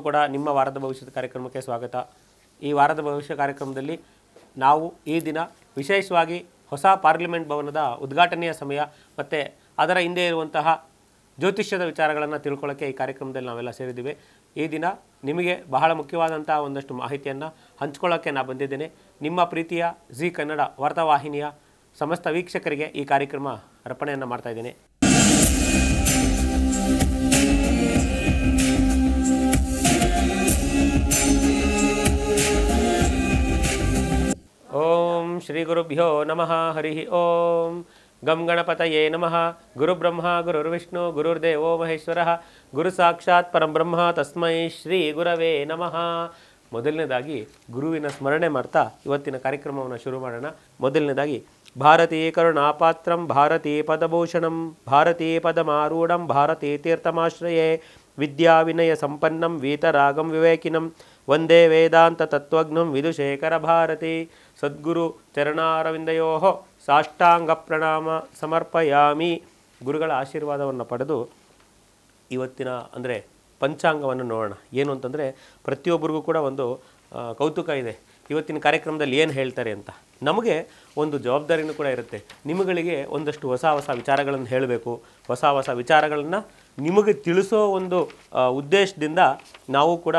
ಎಲ್ಲರಿಗೂ ಕೂಡ ನಿಮ್ಮ ವಾರದ ಭವಿಷ್ಯದ ಕಾರ್ಯಕ್ರಮಕ್ಕೆ ಸ್ವಾಗತ ಈ ವಾರದ ಭವಿಷ್ಯ ಕಾರ್ಯಕ್ರಮದಲ್ಲಿ ನಾವು ಈ ದಿನ ವಿಶೇಷವಾಗಿ ಹೊಸ ಪಾರ್ಲಿಮೆಂಟ್ ಭವನದ ಉದ್ಘಾಟನೆಯ ಸಮಯ ಮತ್ತು ಅದರ ಹಿಂದೆ ಇರುವಂತಹ ಜ್ಯೋತಿಷ್ಯದ ವಿಚಾರಗಳನ್ನು ತಿಳ್ಕೊಳ್ಳೋಕ್ಕೆ ಈ ಕಾರ್ಯಕ್ರಮದಲ್ಲಿ ನಾವೆಲ್ಲ ಸೇರಿದ್ದೀವಿ ಈ ದಿನ ನಿಮಗೆ ಬಹಳ ಮುಖ್ಯವಾದಂತಹ ಒಂದಷ್ಟು ಮಾಹಿತಿಯನ್ನು ಹಂಚ್ಕೊಳ್ಳೋಕ್ಕೆ ನಾನು ಬಂದಿದ್ದೇನೆ ನಿಮ್ಮ ಪ್ರೀತಿಯ ಜಿ ಕನ್ನಡ ವಾಹಿನಿಯ ಸಮಸ್ತ ವೀಕ್ಷಕರಿಗೆ ಈ ಕಾರ್ಯಕ್ರಮ ಅರ್ಪಣೆಯನ್ನು ಮಾಡ್ತಾಯಿದ್ದೇನೆ ಓಂ ಶ್ರೀ ಗುರುಭ್ಯೋ ನಮಃ ಹರಿ ಓಂ ಗಂ ಗಣಪತಯೇ ನಮಃ ಗುರುಬ್ರಹ್ಮ ಗುರುರ್ವಿಷ್ಣು ಗುರುರ್ದೇವೋ ಮಹೇಶ್ವರ ಗುರು ಸಾಕ್ಷಾತ್ ಪರಬ್ರಹ್ಮ ತಸ್ಮೈ ಶ್ರೀ ಗುರವೇ ನಮಃ ಮೊದಲನೇದಾಗಿ ಗುರುವಿನ ಸ್ಮರಣೆ ಮಾಡ್ತಾ ಇವತ್ತಿನ ಕಾರ್ಯಕ್ರಮವನ್ನು ಶುರು ಮಾಡೋಣ ಮೊದಲನೇದಾಗಿ ಭಾರತೀ ಕರುಣಾಪಾತ್ರಂ ಭಾರತೀ ಪದಭೂಷಣಂ ಭಾರತೀ ಪದಮಾರೂಢಂ ಭಾರತೀ ತೀರ್ಥಮಾಶ್ರಯೇ ವಿದ್ಯಾವಿನಯ ಸಂಪನ್ನಂ ವೀತರಾಗಂ ವಿವೇಕಿನಂ ವಂದೇ ವೇದಾಂತ ತತ್ವಜ್ಞಂ ವಿದುಶೇಖರ ಭಾರತಿ ಸದ್ಗುರು ಚರಣಾರವಿಂದಯೋ ಸಾಷ್ಟಾಂಗ ಪ್ರಣಾಮ ಸಮರ್ಪಯಾಮಿ ಗುರುಗಳ ಆಶೀರ್ವಾದವನ್ನು ಪಡೆದು ಇವತ್ತಿನ ಅಂದರೆ ಪಂಚಾಂಗವನ್ನು ನೋಡೋಣ ಏನು ಅಂತಂದರೆ ಪ್ರತಿಯೊಬ್ಬರಿಗೂ ಕೂಡ ಒಂದು ಕೌತುಕ ಇದೆ ಇವತ್ತಿನ ಕಾರ್ಯಕ್ರಮದಲ್ಲಿ ಏನು ಹೇಳ್ತಾರೆ ಅಂತ ನಮಗೆ ಒಂದು ಜವಾಬ್ದಾರಿನೂ ಕೂಡ ಇರುತ್ತೆ ನಿಮಗಳಿಗೆ ಒಂದಷ್ಟು ಹೊಸ ಹೊಸ ವಿಚಾರಗಳನ್ನು ಹೇಳಬೇಕು ಹೊಸ ಹೊಸ ವಿಚಾರಗಳನ್ನು ನಿಮಗೆ ತಿಳಿಸೋ ಒಂದು ಉದ್ದೇಶದಿಂದ ನಾವು ಕೂಡ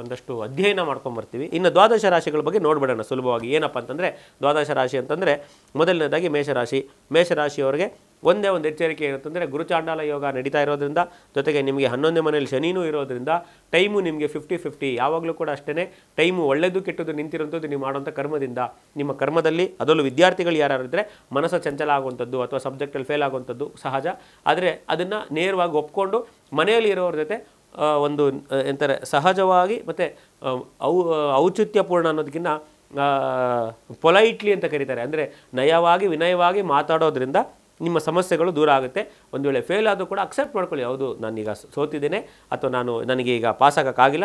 ಒಂದಷ್ಟು ಅಧ್ಯಯನ ಮಾಡ್ಕೊಂಡು ಬರ್ತೀವಿ ಇನ್ನು ದ್ವಾದಶ ರಾಶಿಗಳ ಬಗ್ಗೆ ನೋಡ್ಬಿಡೋಣ ಸುಲಭವಾಗಿ ಏನಪ್ಪ ಅಂತಂದರೆ ದ್ವಾದಶ ರಾಶಿ ಅಂತಂದರೆ ಮೊದಲನೇದಾಗಿ ಮೇಷರಾಶಿ ಮೇಷರಾಶಿಯವರಿಗೆ ಒಂದೇ ಒಂದು ಎಚ್ಚರಿಕೆ ಏನಂತಂದರೆ ಗುರುಚಾಂಡಾಲ ಯೋಗ ನಡೀತಾ ಇರೋದ್ರಿಂದ ಜೊತೆಗೆ ನಿಮಗೆ ಹನ್ನೊಂದೇ ಮನೇಲಿ ಶನಿನೂ ಇರೋದ್ರಿಂದ ಟೈಮು ನಿಮಗೆ ಫಿಫ್ಟಿ ಫಿಫ್ಟಿ ಯಾವಾಗಲೂ ಕೂಡ ಅಷ್ಟೇ ಟೈಮು ಒಳ್ಳೆಯದು ಕೆಟ್ಟದ್ದು ನಿಂತಿರುವಂಥದ್ದು ನೀವು ಮಾಡುವಂಥ ಕರ್ಮದಿಂದ ನಿಮ್ಮ ಕರ್ಮದಲ್ಲಿ ಅದರಲ್ಲೂ ವಿದ್ಯಾರ್ಥಿಗಳು ಇದ್ದರೆ ಮನಸ್ಸು ಚಂಚಲ ಆಗುವಂಥದ್ದು ಅಥವಾ ಸಬ್ಜೆಕ್ಟಲ್ಲಿ ಫೇಲ್ ಆಗುವಂಥದ್ದು ಸಹಜ ಆದರೆ ಅದನ್ನು ನೇರವಾಗಿ ಒಪ್ಕೊಂಡು ಮನೆಯಲ್ಲಿ ಇರೋರ ಜೊತೆ ಒಂದು ಎಂತಾರೆ ಸಹಜವಾಗಿ ಮತ್ತು ಔ ಔಚಿತ್ಯಪೂರ್ಣ ಅನ್ನೋದಕ್ಕಿಂತ ಪೊಲೈಟ್ಲಿ ಅಂತ ಕರೀತಾರೆ ಅಂದರೆ ನಯವಾಗಿ ವಿನಯವಾಗಿ ಮಾತಾಡೋದ್ರಿಂದ ನಿಮ್ಮ ಸಮಸ್ಯೆಗಳು ದೂರ ಆಗುತ್ತೆ ಒಂದು ವೇಳೆ ಫೇಲ್ ಆದರೂ ಕೂಡ ಅಕ್ಸೆಪ್ಟ್ ಮಾಡ್ಕೊಳ್ಳಿ ಹೌದು ನಾನೀಗ ಸೋತಿದ್ದೇನೆ ಅಥವಾ ನಾನು ನನಗೆ ಈಗ ಪಾಸ್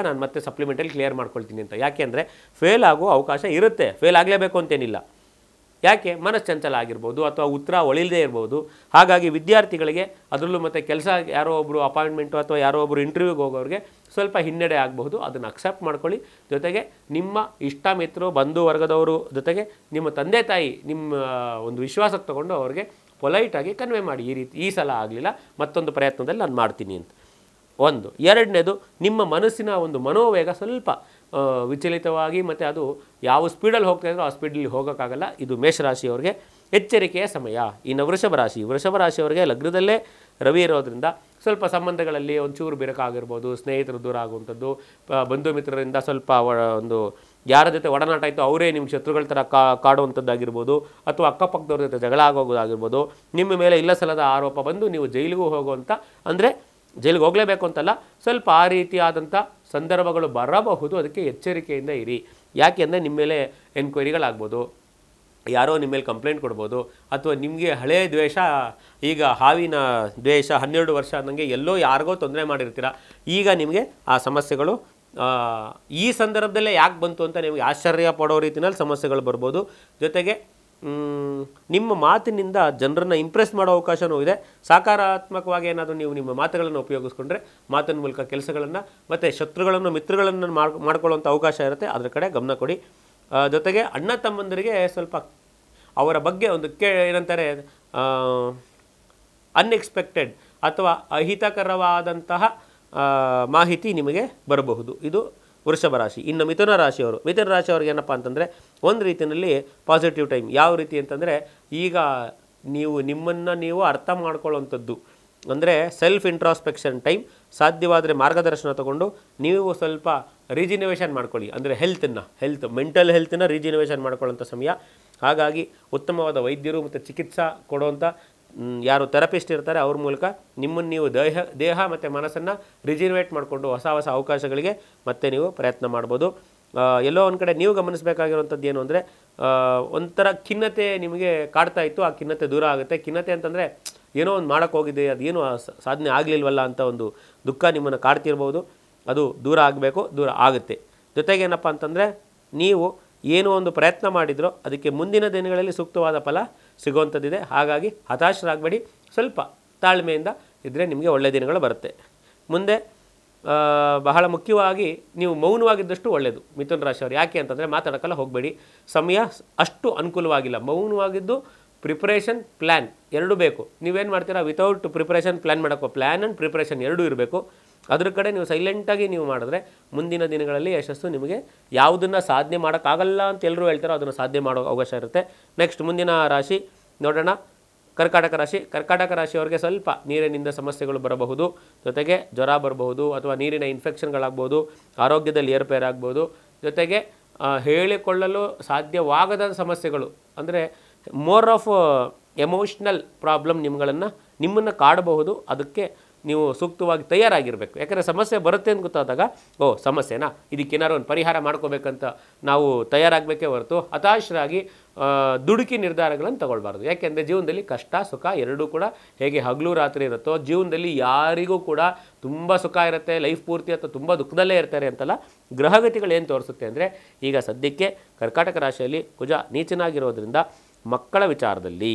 ನಾನು ಮತ್ತೆ ಸಪ್ಲಿಮೆಂಟಲ್ಲಿ ಕ್ಲಿಯರ್ ಮಾಡ್ಕೊಳ್ತೀನಿ ಅಂತ ಯಾಕೆ ಅಂದರೆ ಫೇಲ್ ಆಗೋ ಅವಕಾಶ ಇರುತ್ತೆ ಫೇಲ್ ಆಗಲೇಬೇಕು ಅಂತೇನಿಲ್ಲ ಯಾಕೆ ಮನಶ್ಚಂಚಲ ಆಗಿರ್ಬೋದು ಅಥವಾ ಉತ್ತರ ಒಳಿಲ್ಲದೇ ಇರ್ಬೋದು ಹಾಗಾಗಿ ವಿದ್ಯಾರ್ಥಿಗಳಿಗೆ ಅದರಲ್ಲೂ ಮತ್ತು ಕೆಲಸ ಯಾರೋ ಒಬ್ಬರು ಅಪಾಯಿಂಟ್ಮೆಂಟು ಅಥವಾ ಯಾರೋ ಒಬ್ಬರು ಇಂಟರ್ವ್ಯೂಗೆ ಹೋಗೋರಿಗೆ ಸ್ವಲ್ಪ ಹಿನ್ನಡೆ ಆಗಬಹುದು ಅದನ್ನು ಅಕ್ಸೆಪ್ಟ್ ಮಾಡ್ಕೊಳ್ಳಿ ಜೊತೆಗೆ ನಿಮ್ಮ ಇಷ್ಟ ಮಿತ್ರರು ಬಂಧು ವರ್ಗದವರು ಜೊತೆಗೆ ನಿಮ್ಮ ತಂದೆ ತಾಯಿ ನಿಮ್ಮ ಒಂದು ವಿಶ್ವಾಸಕ್ಕೆ ತೊಗೊಂಡು ಅವ್ರಿಗೆ ಪೊಲೈಟಾಗಿ ಕನ್ವೆ ಮಾಡಿ ಈ ರೀತಿ ಈ ಸಲ ಆಗಲಿಲ್ಲ ಮತ್ತೊಂದು ಪ್ರಯತ್ನದಲ್ಲಿ ನಾನು ಮಾಡ್ತೀನಿ ಅಂತ ಒಂದು ಎರಡನೇದು ನಿಮ್ಮ ಮನಸ್ಸಿನ ಒಂದು ಮನೋವೇಗ ಸ್ವಲ್ಪ ವಿಚಲಿತವಾಗಿ ಮತ್ತು ಅದು ಯಾವ ಸ್ಪೀಡಲ್ಲಿ ಹೋಗ್ತಾ ಇದ್ರೂ ಆ ಸ್ಪೀಡಲ್ಲಿ ಹೋಗೋಕ್ಕಾಗಲ್ಲ ಇದು ಮೇಷರಾಶಿಯವರಿಗೆ ಎಚ್ಚರಿಕೆಯ ಸಮಯ ಇನ್ನು ವೃಷಭ ರಾಶಿ ವೃಷಭ ರಾಶಿಯವರಿಗೆ ಲಗ್ನದಲ್ಲೇ ರವಿ ಇರೋದ್ರಿಂದ ಸ್ವಲ್ಪ ಸಂಬಂಧಗಳಲ್ಲಿ ಒಂಚೂರು ಬಿರಕಾಗಿರ್ಬೋದು ಸ್ನೇಹಿತರು ದೂರ ಆಗುವಂಥದ್ದು ಬಂಧು ಮಿತ್ರರಿಂದ ಸ್ವಲ್ಪ ಒಂದು ಯಾರ ಜೊತೆ ಒಡನಾಟ ಇತ್ತು ಅವರೇ ನಿಮ್ಮ ಶತ್ರುಗಳ ಥರ ಕಾ ಕಾಡುವಂಥದ್ದಾಗಿರ್ಬೋದು ಅಥವಾ ಅಕ್ಕಪಕ್ಕದವ್ರ ಜೊತೆ ಜಗಳ ಆಗೋಗೋದಾಗಿರ್ಬೋದು ನಿಮ್ಮ ಮೇಲೆ ಇಲ್ಲ ಸಲದ ಆರೋಪ ಬಂದು ನೀವು ಜೈಲಿಗೂ ಹೋಗುವಂಥ ಅಂದರೆ ಜೈಲಿಗೆ ಹೋಗಲೇಬೇಕು ಅಂತಲ್ಲ ಸ್ವಲ್ಪ ಆ ರೀತಿಯಾದಂಥ ಸಂದರ್ಭಗಳು ಬರಬಹುದು ಅದಕ್ಕೆ ಎಚ್ಚರಿಕೆಯಿಂದ ಇರಿ ಯಾಕೆ ಅಂದರೆ ನಿಮ್ಮ ಮೇಲೆ ಎನ್ಕ್ವೈರಿಗಳಾಗ್ಬೋದು ಯಾರೋ ನಿಮ್ಮ ಮೇಲೆ ಕಂಪ್ಲೇಂಟ್ ಕೊಡ್ಬೋದು ಅಥವಾ ನಿಮಗೆ ಹಳೆಯ ದ್ವೇಷ ಈಗ ಹಾವಿನ ದ್ವೇಷ ಹನ್ನೆರಡು ವರ್ಷ ಅನ್ನಂಗೆ ಎಲ್ಲೋ ಯಾರಿಗೋ ತೊಂದರೆ ಮಾಡಿರ್ತೀರ ಈಗ ನಿಮಗೆ ಆ ಸಮಸ್ಯೆಗಳು ಈ ಸಂದರ್ಭದಲ್ಲೇ ಯಾಕೆ ಬಂತು ಅಂತ ನಿಮಗೆ ಆಶ್ಚರ್ಯ ಪಡೋ ರೀತಿನಲ್ಲಿ ಸಮಸ್ಯೆಗಳು ಬರ್ಬೋದು ಜೊತೆಗೆ ನಿಮ್ಮ ಮಾತಿನಿಂದ ಜನರನ್ನು ಇಂಪ್ರೆಸ್ ಮಾಡೋ ಅವಕಾಶವೂ ಇದೆ ಸಕಾರಾತ್ಮಕವಾಗಿ ಏನಾದರೂ ನೀವು ನಿಮ್ಮ ಮಾತುಗಳನ್ನು ಉಪಯೋಗಿಸ್ಕೊಂಡ್ರೆ ಮಾತಿನ ಮೂಲಕ ಕೆಲಸಗಳನ್ನು ಮತ್ತು ಶತ್ರುಗಳನ್ನು ಮಿತ್ರಗಳನ್ನು ಮಾಡ್ಕೊಳ್ಳುವಂಥ ಅವಕಾಶ ಇರುತ್ತೆ ಅದರ ಕಡೆ ಗಮನ ಕೊಡಿ ಜೊತೆಗೆ ಅಣ್ಣ ತಮ್ಮಂದರಿಗೆ ಸ್ವಲ್ಪ ಅವರ ಬಗ್ಗೆ ಒಂದು ಕೇ ಏನಂತಾರೆ ಅನ್ಎಕ್ಸ್ಪೆಕ್ಟೆಡ್ ಅಥವಾ ಅಹಿತಕರವಾದಂತಹ ಮಾಹಿತಿ ನಿಮಗೆ ಬರಬಹುದು ಇದು ವೃಷಭ ರಾಶಿ ಇನ್ನು ಮಿಥುನ ರಾಶಿಯವರು ಮಿಥುನ ರಾಶಿಯವ್ರಿಗೆ ಏನಪ್ಪ ಅಂತಂದರೆ ಒಂದು ರೀತಿಯಲ್ಲಿ ಪಾಸಿಟಿವ್ ಟೈಮ್ ಯಾವ ರೀತಿ ಅಂತಂದರೆ ಈಗ ನೀವು ನಿಮ್ಮನ್ನು ನೀವು ಅರ್ಥ ಮಾಡ್ಕೊಳ್ಳೋವಂಥದ್ದು ಅಂದರೆ ಸೆಲ್ಫ್ ಇಂಟ್ರಾಸ್ಪೆಕ್ಷನ್ ಟೈಮ್ ಸಾಧ್ಯವಾದರೆ ಮಾರ್ಗದರ್ಶನ ತಗೊಂಡು ನೀವು ಸ್ವಲ್ಪ ರೀಜಿನೋವೇಷನ್ ಮಾಡ್ಕೊಳ್ಳಿ ಅಂದರೆ ಹೆಲ್ತನ್ನು ಹೆಲ್ತ್ ಮೆಂಟಲ್ ಹೆಲ್ತನ್ನು ರೀಜಿನೋವೇಷನ್ ಮಾಡ್ಕೊಳ್ಳೋಂಥ ಸಮಯ ಹಾಗಾಗಿ ಉತ್ತಮವಾದ ವೈದ್ಯರು ಮತ್ತು ಚಿಕಿತ್ಸಾ ಕೊಡುವಂಥ ಯಾರು ಥೆರಪಿಸ್ಟ್ ಇರ್ತಾರೆ ಅವ್ರ ಮೂಲಕ ನಿಮ್ಮನ್ನು ನೀವು ದೇಹ ದೇಹ ಮತ್ತು ಮನಸ್ಸನ್ನು ರಿಜಿರ್ವೇಟ್ ಮಾಡಿಕೊಂಡು ಹೊಸ ಹೊಸ ಅವಕಾಶಗಳಿಗೆ ಮತ್ತೆ ನೀವು ಪ್ರಯತ್ನ ಮಾಡ್ಬೋದು ಎಲ್ಲೋ ಒಂದು ಕಡೆ ನೀವು ಗಮನಿಸಬೇಕಾಗಿರುವಂಥದ್ದು ಏನು ಅಂದರೆ ಒಂಥರ ಖಿನ್ನತೆ ನಿಮಗೆ ಕಾಡ್ತಾ ಇತ್ತು ಆ ಖಿನ್ನತೆ ದೂರ ಆಗುತ್ತೆ ಖಿನ್ನತೆ ಅಂತಂದರೆ ಏನೋ ಒಂದು ಮಾಡೋಕ್ಕೋಗಿದೆ ಅದೇನು ಸಾಧನೆ ಆಗಲಿಲ್ವಲ್ಲ ಅಂತ ಒಂದು ದುಃಖ ನಿಮ್ಮನ್ನು ಕಾಡ್ತಿರ್ಬೋದು ಅದು ದೂರ ಆಗಬೇಕು ದೂರ ಆಗುತ್ತೆ ಜೊತೆಗೇನಪ್ಪ ಅಂತಂದರೆ ನೀವು ಏನು ಒಂದು ಪ್ರಯತ್ನ ಮಾಡಿದ್ರೋ ಅದಕ್ಕೆ ಮುಂದಿನ ದಿನಗಳಲ್ಲಿ ಸೂಕ್ತವಾದ ಫಲ ಸಿಗುವಂಥದ್ದಿದೆ ಹಾಗಾಗಿ ಹತಾಶರಾಗಬೇಡಿ ಸ್ವಲ್ಪ ತಾಳ್ಮೆಯಿಂದ ಇದ್ದರೆ ನಿಮಗೆ ಒಳ್ಳೆಯ ದಿನಗಳು ಬರುತ್ತೆ ಮುಂದೆ ಬಹಳ ಮುಖ್ಯವಾಗಿ ನೀವು ಮೌನವಾಗಿದ್ದಷ್ಟು ಒಳ್ಳೆಯದು ಮಿಥುನ ರಾಶಿಯವರು ಯಾಕೆ ಅಂತಂದರೆ ಮಾತಾಡೋಕ್ಕೆಲ್ಲ ಹೋಗಬೇಡಿ ಸಮಯ ಅಷ್ಟು ಅನುಕೂಲವಾಗಿಲ್ಲ ಮೌನವಾಗಿದ್ದು ಪ್ರಿಪ್ರೇಷನ್ ಪ್ಲ್ಯಾನ್ ಎರಡೂ ಬೇಕು ನೀವೇನು ಮಾಡ್ತೀರಾ ವಿತೌಟ್ ಪ್ರಿಪ್ರೇಷನ್ ಪ್ಲ್ಯಾನ್ ಮಾಡೋಕ್ಕೋ ಪ್ಲ್ಯಾನ್ ಆ್ಯಂಡ್ ಪ್ರಿಪ್ರೇಷನ್ ಎರಡೂ ಇರಬೇಕು ಅದರ ಕಡೆ ನೀವು ಸೈಲೆಂಟಾಗಿ ನೀವು ಮಾಡಿದ್ರೆ ಮುಂದಿನ ದಿನಗಳಲ್ಲಿ ಯಶಸ್ಸು ನಿಮಗೆ ಯಾವುದನ್ನು ಸಾಧನೆ ಮಾಡೋಕ್ಕಾಗಲ್ಲ ಅಂತ ಎಲ್ಲರೂ ಹೇಳ್ತಾರೋ ಅದನ್ನು ಸಾಧ್ಯ ಮಾಡೋ ಅವಕಾಶ ಇರುತ್ತೆ ನೆಕ್ಸ್ಟ್ ಮುಂದಿನ ರಾಶಿ ನೋಡೋಣ ಕರ್ಕಾಟಕ ರಾಶಿ ಕರ್ಕಾಟಕ ರಾಶಿಯವರಿಗೆ ಸ್ವಲ್ಪ ನೀರಿನಿಂದ ಸಮಸ್ಯೆಗಳು ಬರಬಹುದು ಜೊತೆಗೆ ಜ್ವರ ಬರಬಹುದು ಅಥವಾ ನೀರಿನ ಇನ್ಫೆಕ್ಷನ್ಗಳಾಗ್ಬೋದು ಆರೋಗ್ಯದಲ್ಲಿ ಏರ್ಪೇರಾಗ್ಬೋದು ಜೊತೆಗೆ ಹೇಳಿಕೊಳ್ಳಲು ಸಾಧ್ಯವಾಗದ ಸಮಸ್ಯೆಗಳು ಅಂದರೆ ಮೋರ್ ಆಫ್ ಎಮೋಷ್ನಲ್ ಪ್ರಾಬ್ಲಮ್ ನಿಮ್ಗಳನ್ನು ನಿಮ್ಮನ್ನು ಕಾಡಬಹುದು ಅದಕ್ಕೆ ನೀವು ಸೂಕ್ತವಾಗಿ ತಯಾರಾಗಿರಬೇಕು ಯಾಕಂದರೆ ಸಮಸ್ಯೆ ಬರುತ್ತೆ ಅಂತ ಗೊತ್ತಾದಾಗ ಓ ಸಮಸ್ಯೆನಾ ಇದಕ್ಕೇನಾರು ಒಂದು ಪರಿಹಾರ ಮಾಡ್ಕೋಬೇಕಂತ ನಾವು ತಯಾರಾಗಬೇಕೇ ಹೊರತು ಹತಾಶರಾಗಿ ದುಡುಕಿ ನಿರ್ಧಾರಗಳನ್ನು ತಗೊಳ್ಬಾರ್ದು ಯಾಕೆಂದರೆ ಜೀವನದಲ್ಲಿ ಕಷ್ಟ ಸುಖ ಎರಡೂ ಕೂಡ ಹೇಗೆ ಹಗಲು ರಾತ್ರಿ ಇರುತ್ತೋ ಜೀವನದಲ್ಲಿ ಯಾರಿಗೂ ಕೂಡ ತುಂಬ ಸುಖ ಇರುತ್ತೆ ಲೈಫ್ ಪೂರ್ತಿ ಅಥವಾ ತುಂಬ ದುಃಖದಲ್ಲೇ ಇರ್ತಾರೆ ಅಂತಲ್ಲ ಗ್ರಹಗತಿಗಳು ಏನು ತೋರಿಸುತ್ತೆ ಅಂದರೆ ಈಗ ಸದ್ಯಕ್ಕೆ ಕರ್ಕಾಟಕ ರಾಶಿಯಲ್ಲಿ ಕುಜ ನೀಚನಾಗಿರೋದ್ರಿಂದ ಮಕ್ಕಳ ವಿಚಾರದಲ್ಲಿ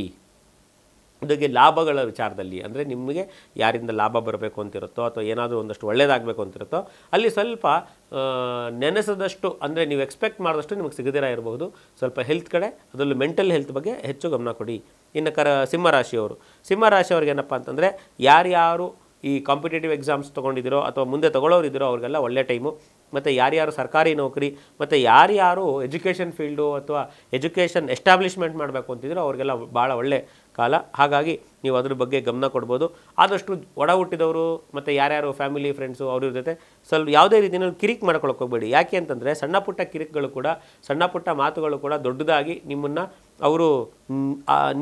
ಇದಕ್ಕೆ ಲಾಭಗಳ ವಿಚಾರದಲ್ಲಿ ಅಂದರೆ ನಿಮಗೆ ಯಾರಿಂದ ಲಾಭ ಬರಬೇಕು ಅಂತಿರುತ್ತೋ ಅಥವಾ ಏನಾದರೂ ಒಂದಷ್ಟು ಒಳ್ಳೆಯದಾಗಬೇಕು ಅಂತಿರುತ್ತೋ ಅಲ್ಲಿ ಸ್ವಲ್ಪ ನೆನೆಸದಷ್ಟು ಅಂದರೆ ನೀವು ಎಕ್ಸ್ಪೆಕ್ಟ್ ಮಾಡಿದಷ್ಟು ನಿಮಗೆ ಸಿಗದಿರ ಇರಬಹುದು ಸ್ವಲ್ಪ ಹೆಲ್ತ್ ಕಡೆ ಅದರಲ್ಲೂ ಮೆಂಟಲ್ ಹೆಲ್ತ್ ಬಗ್ಗೆ ಹೆಚ್ಚು ಗಮನ ಕೊಡಿ ಇನ್ನು ಕರ ಸಿಂಹರಾಶಿಯವರು ಸಿಂಹರಾಶಿಯವ್ರಿಗೆ ಏನಪ್ಪ ಅಂತಂದರೆ ಯಾರ್ಯಾರು ಈ ಕಾಂಪಿಟೇಟಿವ್ ಎಕ್ಸಾಮ್ಸ್ ತೊಗೊಂಡಿದ್ದೀರೋ ಅಥವಾ ಮುಂದೆ ತೊಗೊಳ್ಳೋರಿದ್ದೀರೋ ಅವ್ರಿಗೆಲ್ಲ ಒಳ್ಳೆ ಟೈಮು ಮತ್ತು ಯಾರ್ಯಾರು ಸರ್ಕಾರಿ ನೌಕರಿ ಮತ್ತು ಯಾರ್ಯಾರು ಎಜುಕೇಷನ್ ಫೀಲ್ಡು ಅಥವಾ ಎಜುಕೇಷನ್ ಎಸ್ಟಾಬ್ಲಿಷ್ಮೆಂಟ್ ಮಾಡಬೇಕು ಅಂತಿದ್ರು ಅವರಿಗೆಲ್ಲ ಭಾಳ ಒಳ್ಳೆ ಕಾಲ ಹಾಗಾಗಿ ನೀವು ಅದ್ರ ಬಗ್ಗೆ ಗಮನ ಕೊಡ್ಬೋದು ಆದಷ್ಟು ಒಡ ಹುಟ್ಟಿದವರು ಮತ್ತು ಯಾರ್ಯಾರು ಫ್ಯಾಮಿಲಿ ಫ್ರೆಂಡ್ಸು ಅವ್ರ ಜೊತೆ ಸ್ವಲ್ಪ ಯಾವುದೇ ರೀತಿಯಲ್ಲಿ ಕಿರಿಕ್ ಮಾಡ್ಕೊಳಕ್ಕೆ ಹೋಗಬೇಡಿ ಯಾಕೆ ಅಂತಂದರೆ ಸಣ್ಣ ಪುಟ್ಟ ಕಿರಿಕ್ಗಳು ಕೂಡ ಸಣ್ಣ ಪುಟ್ಟ ಮಾತುಗಳು ಕೂಡ ದೊಡ್ಡದಾಗಿ ನಿಮ್ಮನ್ನು ಅವರು